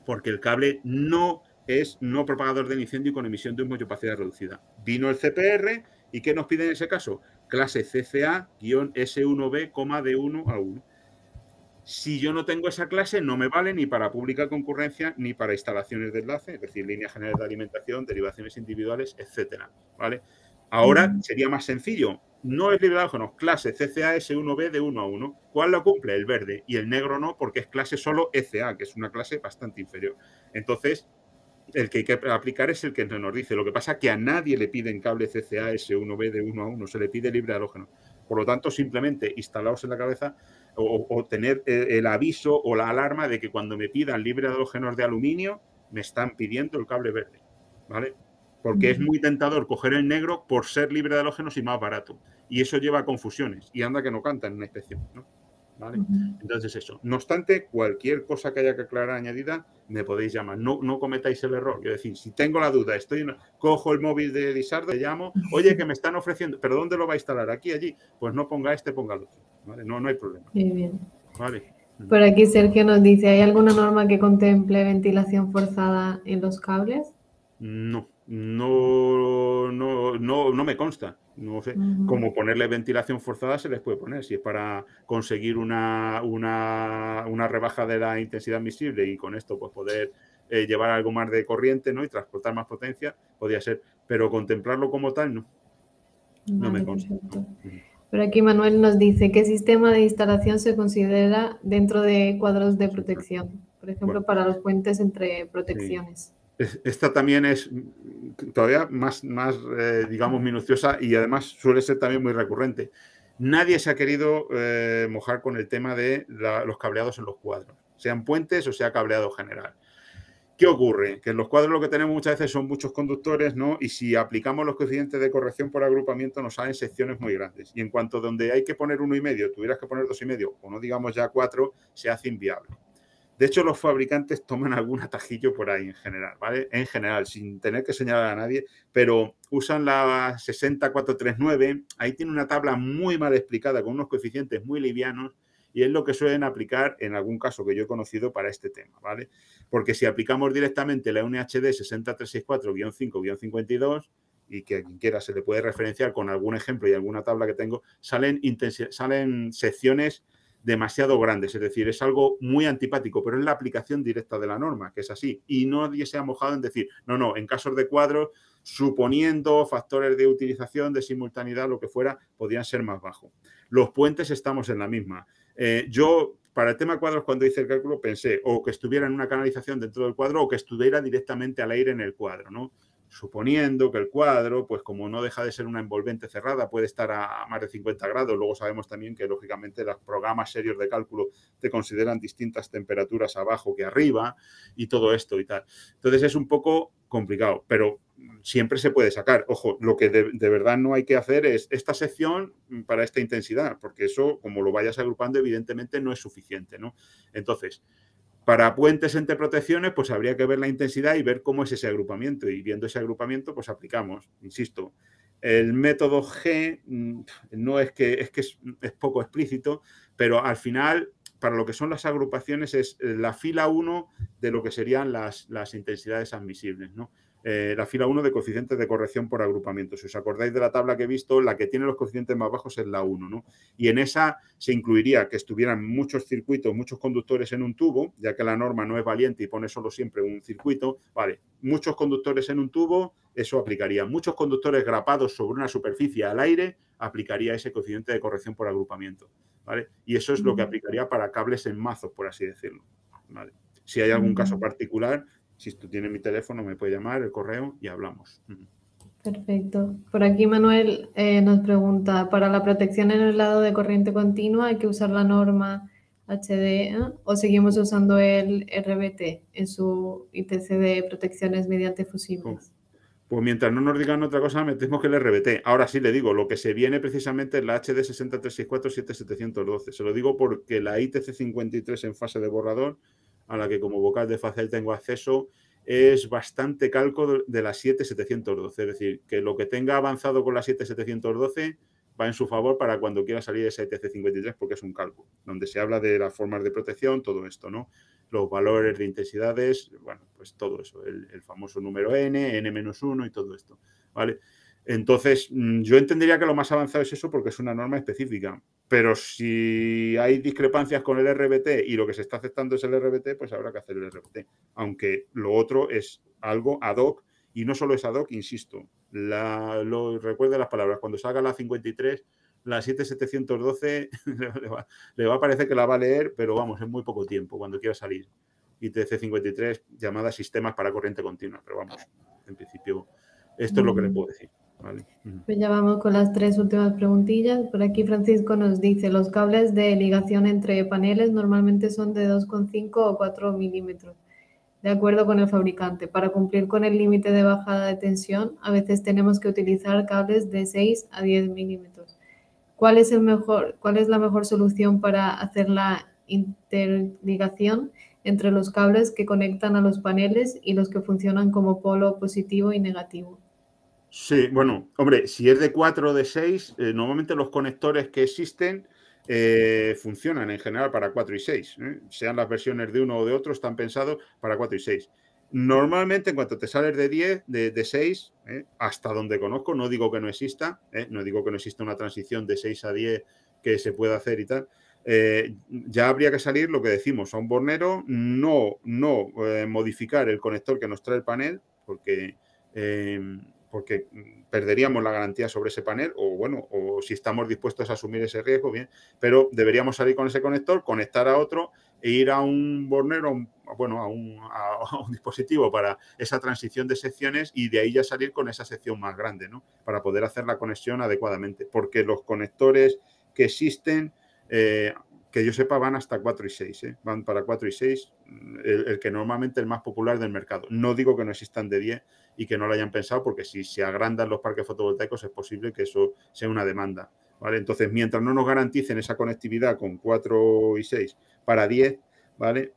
Porque el cable no es no propagador de incendio con emisión de humo y opacidad reducida. Vino el CPR y ¿qué nos pide en ese caso? Clase cca s 1 b d 1 a 1. Si yo no tengo esa clase, no me vale ni para pública concurrencia ni para instalaciones de enlace, es decir, líneas generales de alimentación, derivaciones individuales, etcétera. ¿Vale? Ahora sería más sencillo. No es libre de clase CCA S1B de 1 a 1. ¿Cuál lo cumple? El verde. Y el negro no, porque es clase solo ECA, que es una clase bastante inferior. Entonces, el que hay que aplicar es el que nos dice. Lo que pasa es que a nadie le piden cable CCA 1 b de 1 a 1, se le pide libre halógeno. Por lo tanto, simplemente instalaos en la cabeza o, tener eh, el aviso o la alarma de que cuando me pidan libre de halógenos de aluminio, me están pidiendo el cable verde, ¿vale? Porque es muy tentador coger el negro por ser libre de halógenos y más barato. Y eso lleva a confusiones. Y anda que no canta en una este inspección, ¿no? ¿Vale? Entonces eso. No obstante, cualquier cosa que haya que aclarar añadida, me podéis llamar. No, no cometáis el error. Yo decir, si tengo la duda, estoy cojo el móvil de Disardo, le llamo, oye, que me están ofreciendo, pero ¿dónde lo va a instalar? Aquí, allí. Pues no ponga este, ponga el otro. No, hay problema. Muy bien. Por aquí Sergio nos dice, ¿hay alguna norma que contemple ventilación forzada en los cables? No, no, no, no, me consta. No sé, como ponerle ventilación forzada se les puede poner. Si es para conseguir una, rebaja de la intensidad visible y con esto pues poder eh, llevar algo más de corriente ¿no? y transportar más potencia, podría ser. Pero contemplarlo como tal, no. no me consta. Pero aquí Manuel nos dice, ¿qué sistema de instalación se considera dentro de cuadros de protección? Por ejemplo, para los puentes entre protecciones. Esta también es todavía más, más eh, digamos, minuciosa y además suele ser también muy recurrente. Nadie se ha querido eh, mojar con el tema de los cableados en los cuadros, sean puentes o sea cableado general. ¿Qué ocurre? Que en los cuadros lo que tenemos muchas veces son muchos conductores, ¿no? Y si aplicamos los coeficientes de corrección por agrupamiento nos salen secciones muy grandes. Y en cuanto donde hay que poner uno y medio, tuvieras que poner dos y medio, o no digamos ya cuatro, se hace inviable. De hecho, los fabricantes toman algún atajillo por ahí en general, ¿vale? En general, sin tener que señalar a nadie, pero usan la 60439, ahí tiene una tabla muy mal explicada con unos coeficientes muy livianos y es lo que suelen aplicar en algún caso que yo he conocido para este tema, ¿vale? Porque si aplicamos directamente la UNHD 60364-5-52 y que a quien quiera se le puede referenciar con algún ejemplo y alguna tabla que tengo, salen, salen secciones demasiado grandes, es decir, es algo muy antipático, pero es la aplicación directa de la norma, que es así, y nadie se ha mojado en decir, no, no, en casos de cuadros, suponiendo factores de utilización, de simultaneidad, lo que fuera, podrían ser más bajos. Los puentes estamos en la misma. Eh, yo, para el tema cuadros, cuando hice el cálculo, pensé o que estuviera en una canalización dentro del cuadro o que estuviera directamente al aire en el cuadro, ¿no? Suponiendo que el cuadro, pues como no deja de ser una envolvente cerrada, puede estar a más de 50 grados. Luego sabemos también que, lógicamente, los programas serios de cálculo te consideran distintas temperaturas abajo que arriba y todo esto y tal. Entonces es un poco complicado, pero siempre se puede sacar. Ojo, lo que de, verdad no hay que hacer es esta sección mm, para esta intensidad, porque eso, como lo vayas agrupando, evidentemente no es suficiente, ¿no? Entonces, para puentes entre protecciones, pues habría que ver la intensidad y ver cómo es ese agrupamiento. Y viendo ese agrupamiento, pues aplicamos, insisto. El método G mm, no es que es, que es, poco explícito, pero al final para lo que son las agrupaciones es la fila 1 de lo que serían las, las intensidades admisibles. ¿no? Eh, la fila 1 de coeficientes de corrección por agrupamiento. Si os acordáis de la tabla que he visto, la que tiene los coeficientes más bajos es la 1, ¿no? Y en esa se incluiría que estuvieran muchos circuitos, muchos conductores en un tubo, ya que la norma no es valiente y pone solo siempre un circuito, vale, muchos conductores en un tubo, eso aplicaría. Muchos conductores grapados sobre una superficie al aire, aplicaría ese coeficiente de corrección por agrupamiento, ¿vale? Y eso es lo que aplicaría para cables en mazos, por así decirlo, Si hay algún caso particular, si tú tienes mi teléfono, me puedes llamar, el correo y hablamos. Perfecto. Por aquí Manuel eh, nos pregunta, para la protección en el lado de corriente continua hay que usar la norma HD ¿eh? o seguimos usando el RBT en su ITC de protecciones mediante fusibles. Oh. Pues mientras no nos digan otra cosa, metemos que el RBT. Ahora sí le digo, lo que se viene precisamente es la HD 60364 Se lo digo porque la ITC 53 en fase de borrador a la que como vocal de Facel tengo acceso, es bastante calco de la 7712. Es decir, que lo que tenga avanzado con la 7712 va en su favor para cuando quiera salir esa tc 53 porque es un calco, donde se habla de las formas de protección, todo esto, ¿no? Los valores de intensidades, bueno, pues todo eso, el, el famoso número n, n-1 y todo esto, ¿vale? Entonces, mm, yo entendería que lo más avanzado es eso porque es una norma específica. Pero si hay discrepancias con el RBT y lo que se está aceptando es el RBT, pues habrá que hacer el RBT. Aunque lo otro es algo ad hoc y no solo es ad hoc, insisto. La, recuerde las palabras. Cuando salga la 53, la 7712 [LAUGHS] le, va, a parecer que la va a leer, pero vamos, es muy poco tiempo, cuando quiera salir. Y ITC53, llamada sistemas para corriente continua. Pero vamos, en principio, esto es lo que le puedo decir. Pues ya vamos con las tres últimas preguntillas. Por aquí Francisco nos dice, los cables de ligación entre paneles normalmente son de 2,5 o 4 milímetros, de acuerdo con el fabricante. Para cumplir con el límite de bajada de tensión, a veces tenemos que utilizar cables de 6 a 10 milímetros. ¿Cuál es, ¿Cuál es la mejor solución para hacer la interligación entre los cables que conectan a los paneles y los que funcionan como polo positivo y negativo? Sí, bueno, hombre, si es de 4 o de 6, eh, normalmente los conectores que existen eh, funcionan en general para 4 y 6. ¿eh? Sean las versiones de uno o de otro, están pensados para 4 y 6. Normalmente, en cuanto te sales de 10, de, 6, hasta donde conozco, no digo que no exista, no digo que no exista una transición de 6 a 10 que se pueda hacer y tal, ya habría que salir lo que decimos a un bornero, no, no modificar el conector que nos trae el panel, porque porque mm, perderíamos la garantía sobre ese panel o bueno, o si estamos dispuestos a asumir ese riesgo, bien, pero deberíamos salir con ese conector, conectar a otro e ir a un bornero, bueno, a [LAUGHS] un, dispositivo para esa transición de secciones y de ahí ya salir con esa sección más grande, ¿no? Para poder hacer la conexión adecuadamente, porque los conectores que existen... Eh, que yo sepa, van hasta 4 y 6, ¿eh? van para 4 y 6, mm, el, el, que normalmente es el más popular del mercado. No digo que no existan de 10, y que no lo hayan pensado, porque si se agrandan los parques fotovoltaicos es posible que eso sea una demanda. ¿vale? Entonces, mientras no nos garanticen esa conectividad con 4 y 6 para 10, ¿vale?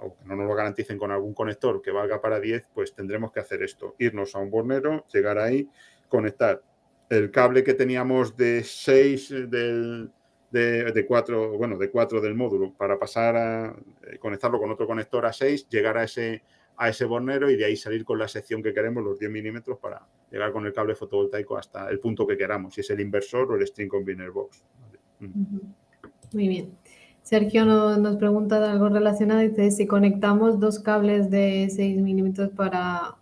o que no nos lo garanticen con algún conector que valga para 10, pues tendremos que hacer esto, irnos a un bornero, llegar ahí, conectar el cable que teníamos de 6 del, de, 4, bueno, de 4 del módulo para pasar a eh, conectarlo con otro conector a 6, llegar a ese a ese bornero y de ahí salir con la sección que queremos, los 10 milímetros, para llegar con el cable fotovoltaico hasta el punto que queramos, si es el inversor o el string combiner box. Mm. Muy bien. Sergio nos pregunta algo relacionado, dice si conectamos dos cables de 6 milímetros para,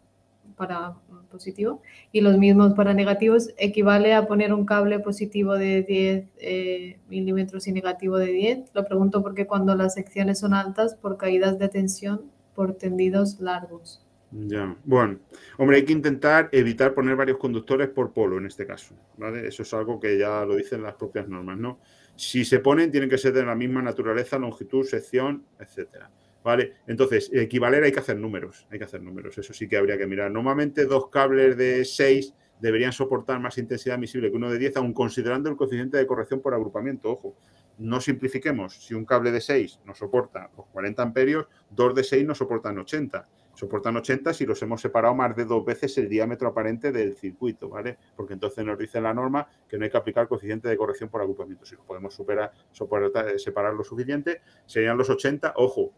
para positivo y los mismos para negativos, ¿equivale a poner un cable positivo de 10 eh, milímetros y negativo de 10? Lo pregunto porque cuando las secciones son altas por caídas de tensión, por tendidos largos. Ya, bueno, hombre, hay que intentar evitar poner varios conductores por polo en este caso, ¿vale? Eso es algo que ya lo dicen las propias normas, ¿no? Si se ponen, tienen que ser de la misma naturaleza, longitud, sección, etcétera. ¿Vale? Entonces, equivaler hay que hacer números, hay que hacer números, eso sí que habría que mirar. Normalmente dos cables de 6 deberían soportar más intensidad visible que uno de 10, aun considerando el coeficiente de corrección por agrupamiento, ojo no simplifiquemos, si un cable de 6 nos soporta los 40 amperios, dos de 6 nos soportan 80. Soportan 80 si los hemos separado más de dos veces el diámetro aparente del circuito, ¿vale? Porque entonces nos dice la norma que no hay que aplicar coeficiente de corrección por agrupamiento. Si lo podemos superar, eh, separar lo suficiente, serían los 80. Ojo,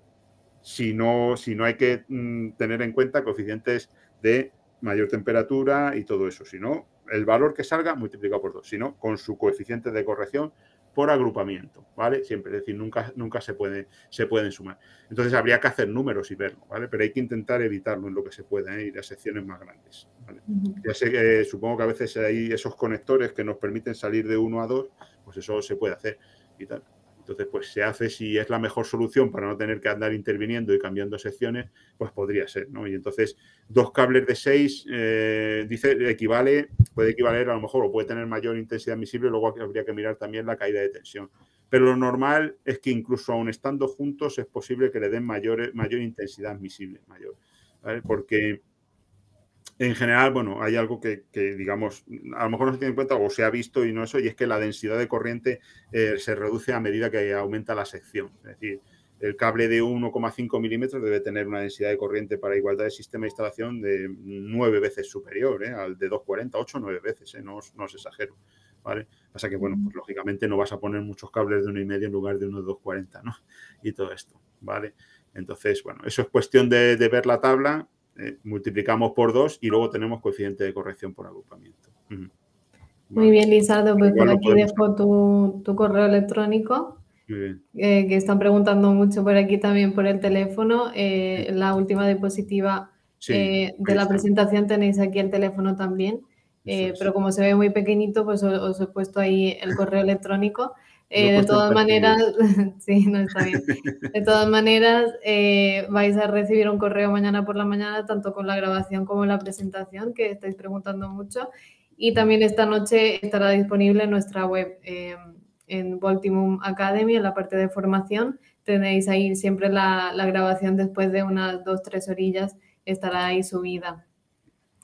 si no, si no hay que mm, tener en cuenta coeficientes de mayor temperatura y todo eso, si no, el valor que salga multiplica por 2, no, con su coeficiente de corrección por agrupamiento, ¿vale? Siempre, es decir, nunca, nunca se, puede, se pueden sumar. Entonces habría que hacer números y verlo, ¿vale? Pero hay que intentar evitarlo en lo que se pueda, ¿eh? ir a secciones más grandes, ¿vale? Ya sé que eh, supongo que a veces hay esos conectores que nos permiten salir de uno a dos, pues eso se puede hacer y tal. Entonces, pues se hace si es la mejor solución para no tener que andar interviniendo y cambiando secciones, pues podría ser, ¿no? Y entonces, dos cables de seis, eh, dice, equivale, puede equivaler a lo mejor, o puede tener mayor intensidad admisible, luego habría que mirar también la caída de tensión. Pero lo normal es que incluso aún estando juntos es posible que le den mayor, mayor intensidad admisible, mayor, ¿vale? Porque en general, bueno, hay algo que, digamos, a lo mejor no se tiene en cuenta o se ha visto y no eso, y es que la densidad de corriente eh, se reduce a medida que aumenta la sección. Es decir, el cable de 1,5 milímetros debe tener una densidad de corriente para igualdad de sistema de instalación de nueve veces superior, eh, al de 240, 8 o 9 veces, eh, no, os exagero. ¿vale? Pasa que, bueno, pues mm. lógicamente no vas a poner muchos cables de 1,5 en lugar de uno de 240, ¿no? Y todo esto, ¿vale? Entonces, bueno, eso es cuestión de ver la tabla eh, multiplicamos por dos y luego tenemos coeficiente de corrección por agrupamiento. Muy bien, Lizardo, pues por aquí dejo tu, correo electrónico. Eh, que están preguntando mucho por aquí también por el teléfono. Eh, la última diapositiva de la presentación tenéis aquí el teléfono también. pero como se ve muy pequeñito, pues os he puesto ahí el correo electrónico. Eh, de todas maneras, [LAUGHS] sí, no está bien. De todas maneras, eh, vais a recibir un correo mañana por la mañana, tanto con la grabación como la presentación, que estáis preguntando mucho. Y también esta noche estará disponible en nuestra web, eh, en Baltimore Academy, en la parte de formación. Tenéis ahí siempre la, grabación después de unas dos, tres orillas, estará ahí subida.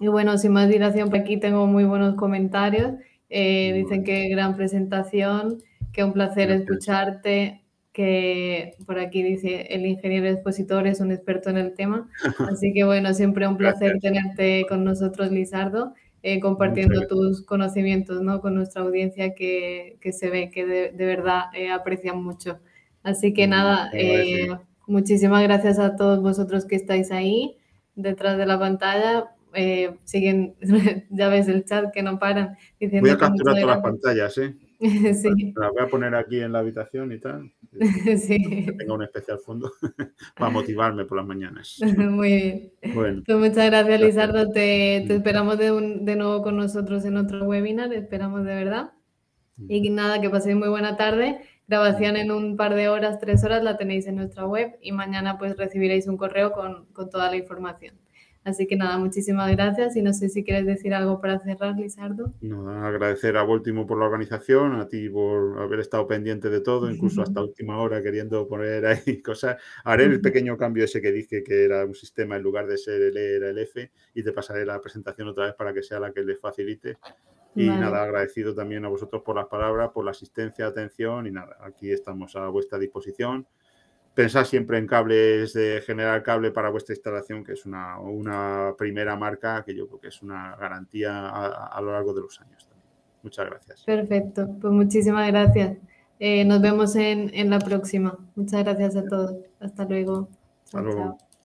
Y bueno, sin más dilación, por aquí tengo muy buenos comentarios. dicen que gran presentación que un placer escucharte, que por aquí dice el ingeniero expositor es un experto en el tema. [LAUGHS] Así que bueno, siempre un placer tenerte con nosotros, Lizardo, eh, compartiendo tus conocimientos ¿no? con nuestra audiencia que, se ve que de, verdad eh, aprecian mucho. Así que mm, nada, eh, muchísimas gracias a todos vosotros que estáis ahí detrás de la pantalla. siguen, [LAUGHS] ya ves el chat que no paran. Diciendo Voy a todas las pantallas, ¿eh? [LAUGHS] Sí. Pues, pues, la voy a poner aquí en la habitación y tal. [LAUGHS] Que tenga un especial fondo [LAUGHS] para motivarme por las mañanas. Muy bien. Pues muchas gracias, Lizardo. Te, mm. esperamos de, nuevo con nosotros en otro webinar. Esperamos de verdad. Mm. Y nada, que paséis muy buena tarde. Grabación mm. en un par de horas, tres horas, la tenéis en nuestra web y mañana pues recibiréis un correo con toda la información. Así que nada, muchísimas gracias y no sé si quieres decir algo para cerrar, Lizardo. No, agradecer a Voltimo por la organización, a ti por haber estado pendiente de todo, incluso hasta [LAUGHS] última hora queriendo poner ahí [LAUGHS] cosas. Haré el pequeño cambio ese que dije que era un sistema en lugar de ser el E era el F y te pasaré la presentación otra vez para que sea la que les facilite. Y nada, agradecido también a vosotros por las palabras, por la asistencia, atención y nada, aquí estamos a vuestra disposición Pensad siempre en cables de generar cable para vuestra instalación, que es una, una primera marca que yo creo que es una garantía a, lo largo de los años. Muchas gracias. Perfecto, pues muchísimas gracias. Eh, nos vemos en, la próxima. Muchas gracias a todos. Hasta luego. Hasta luego.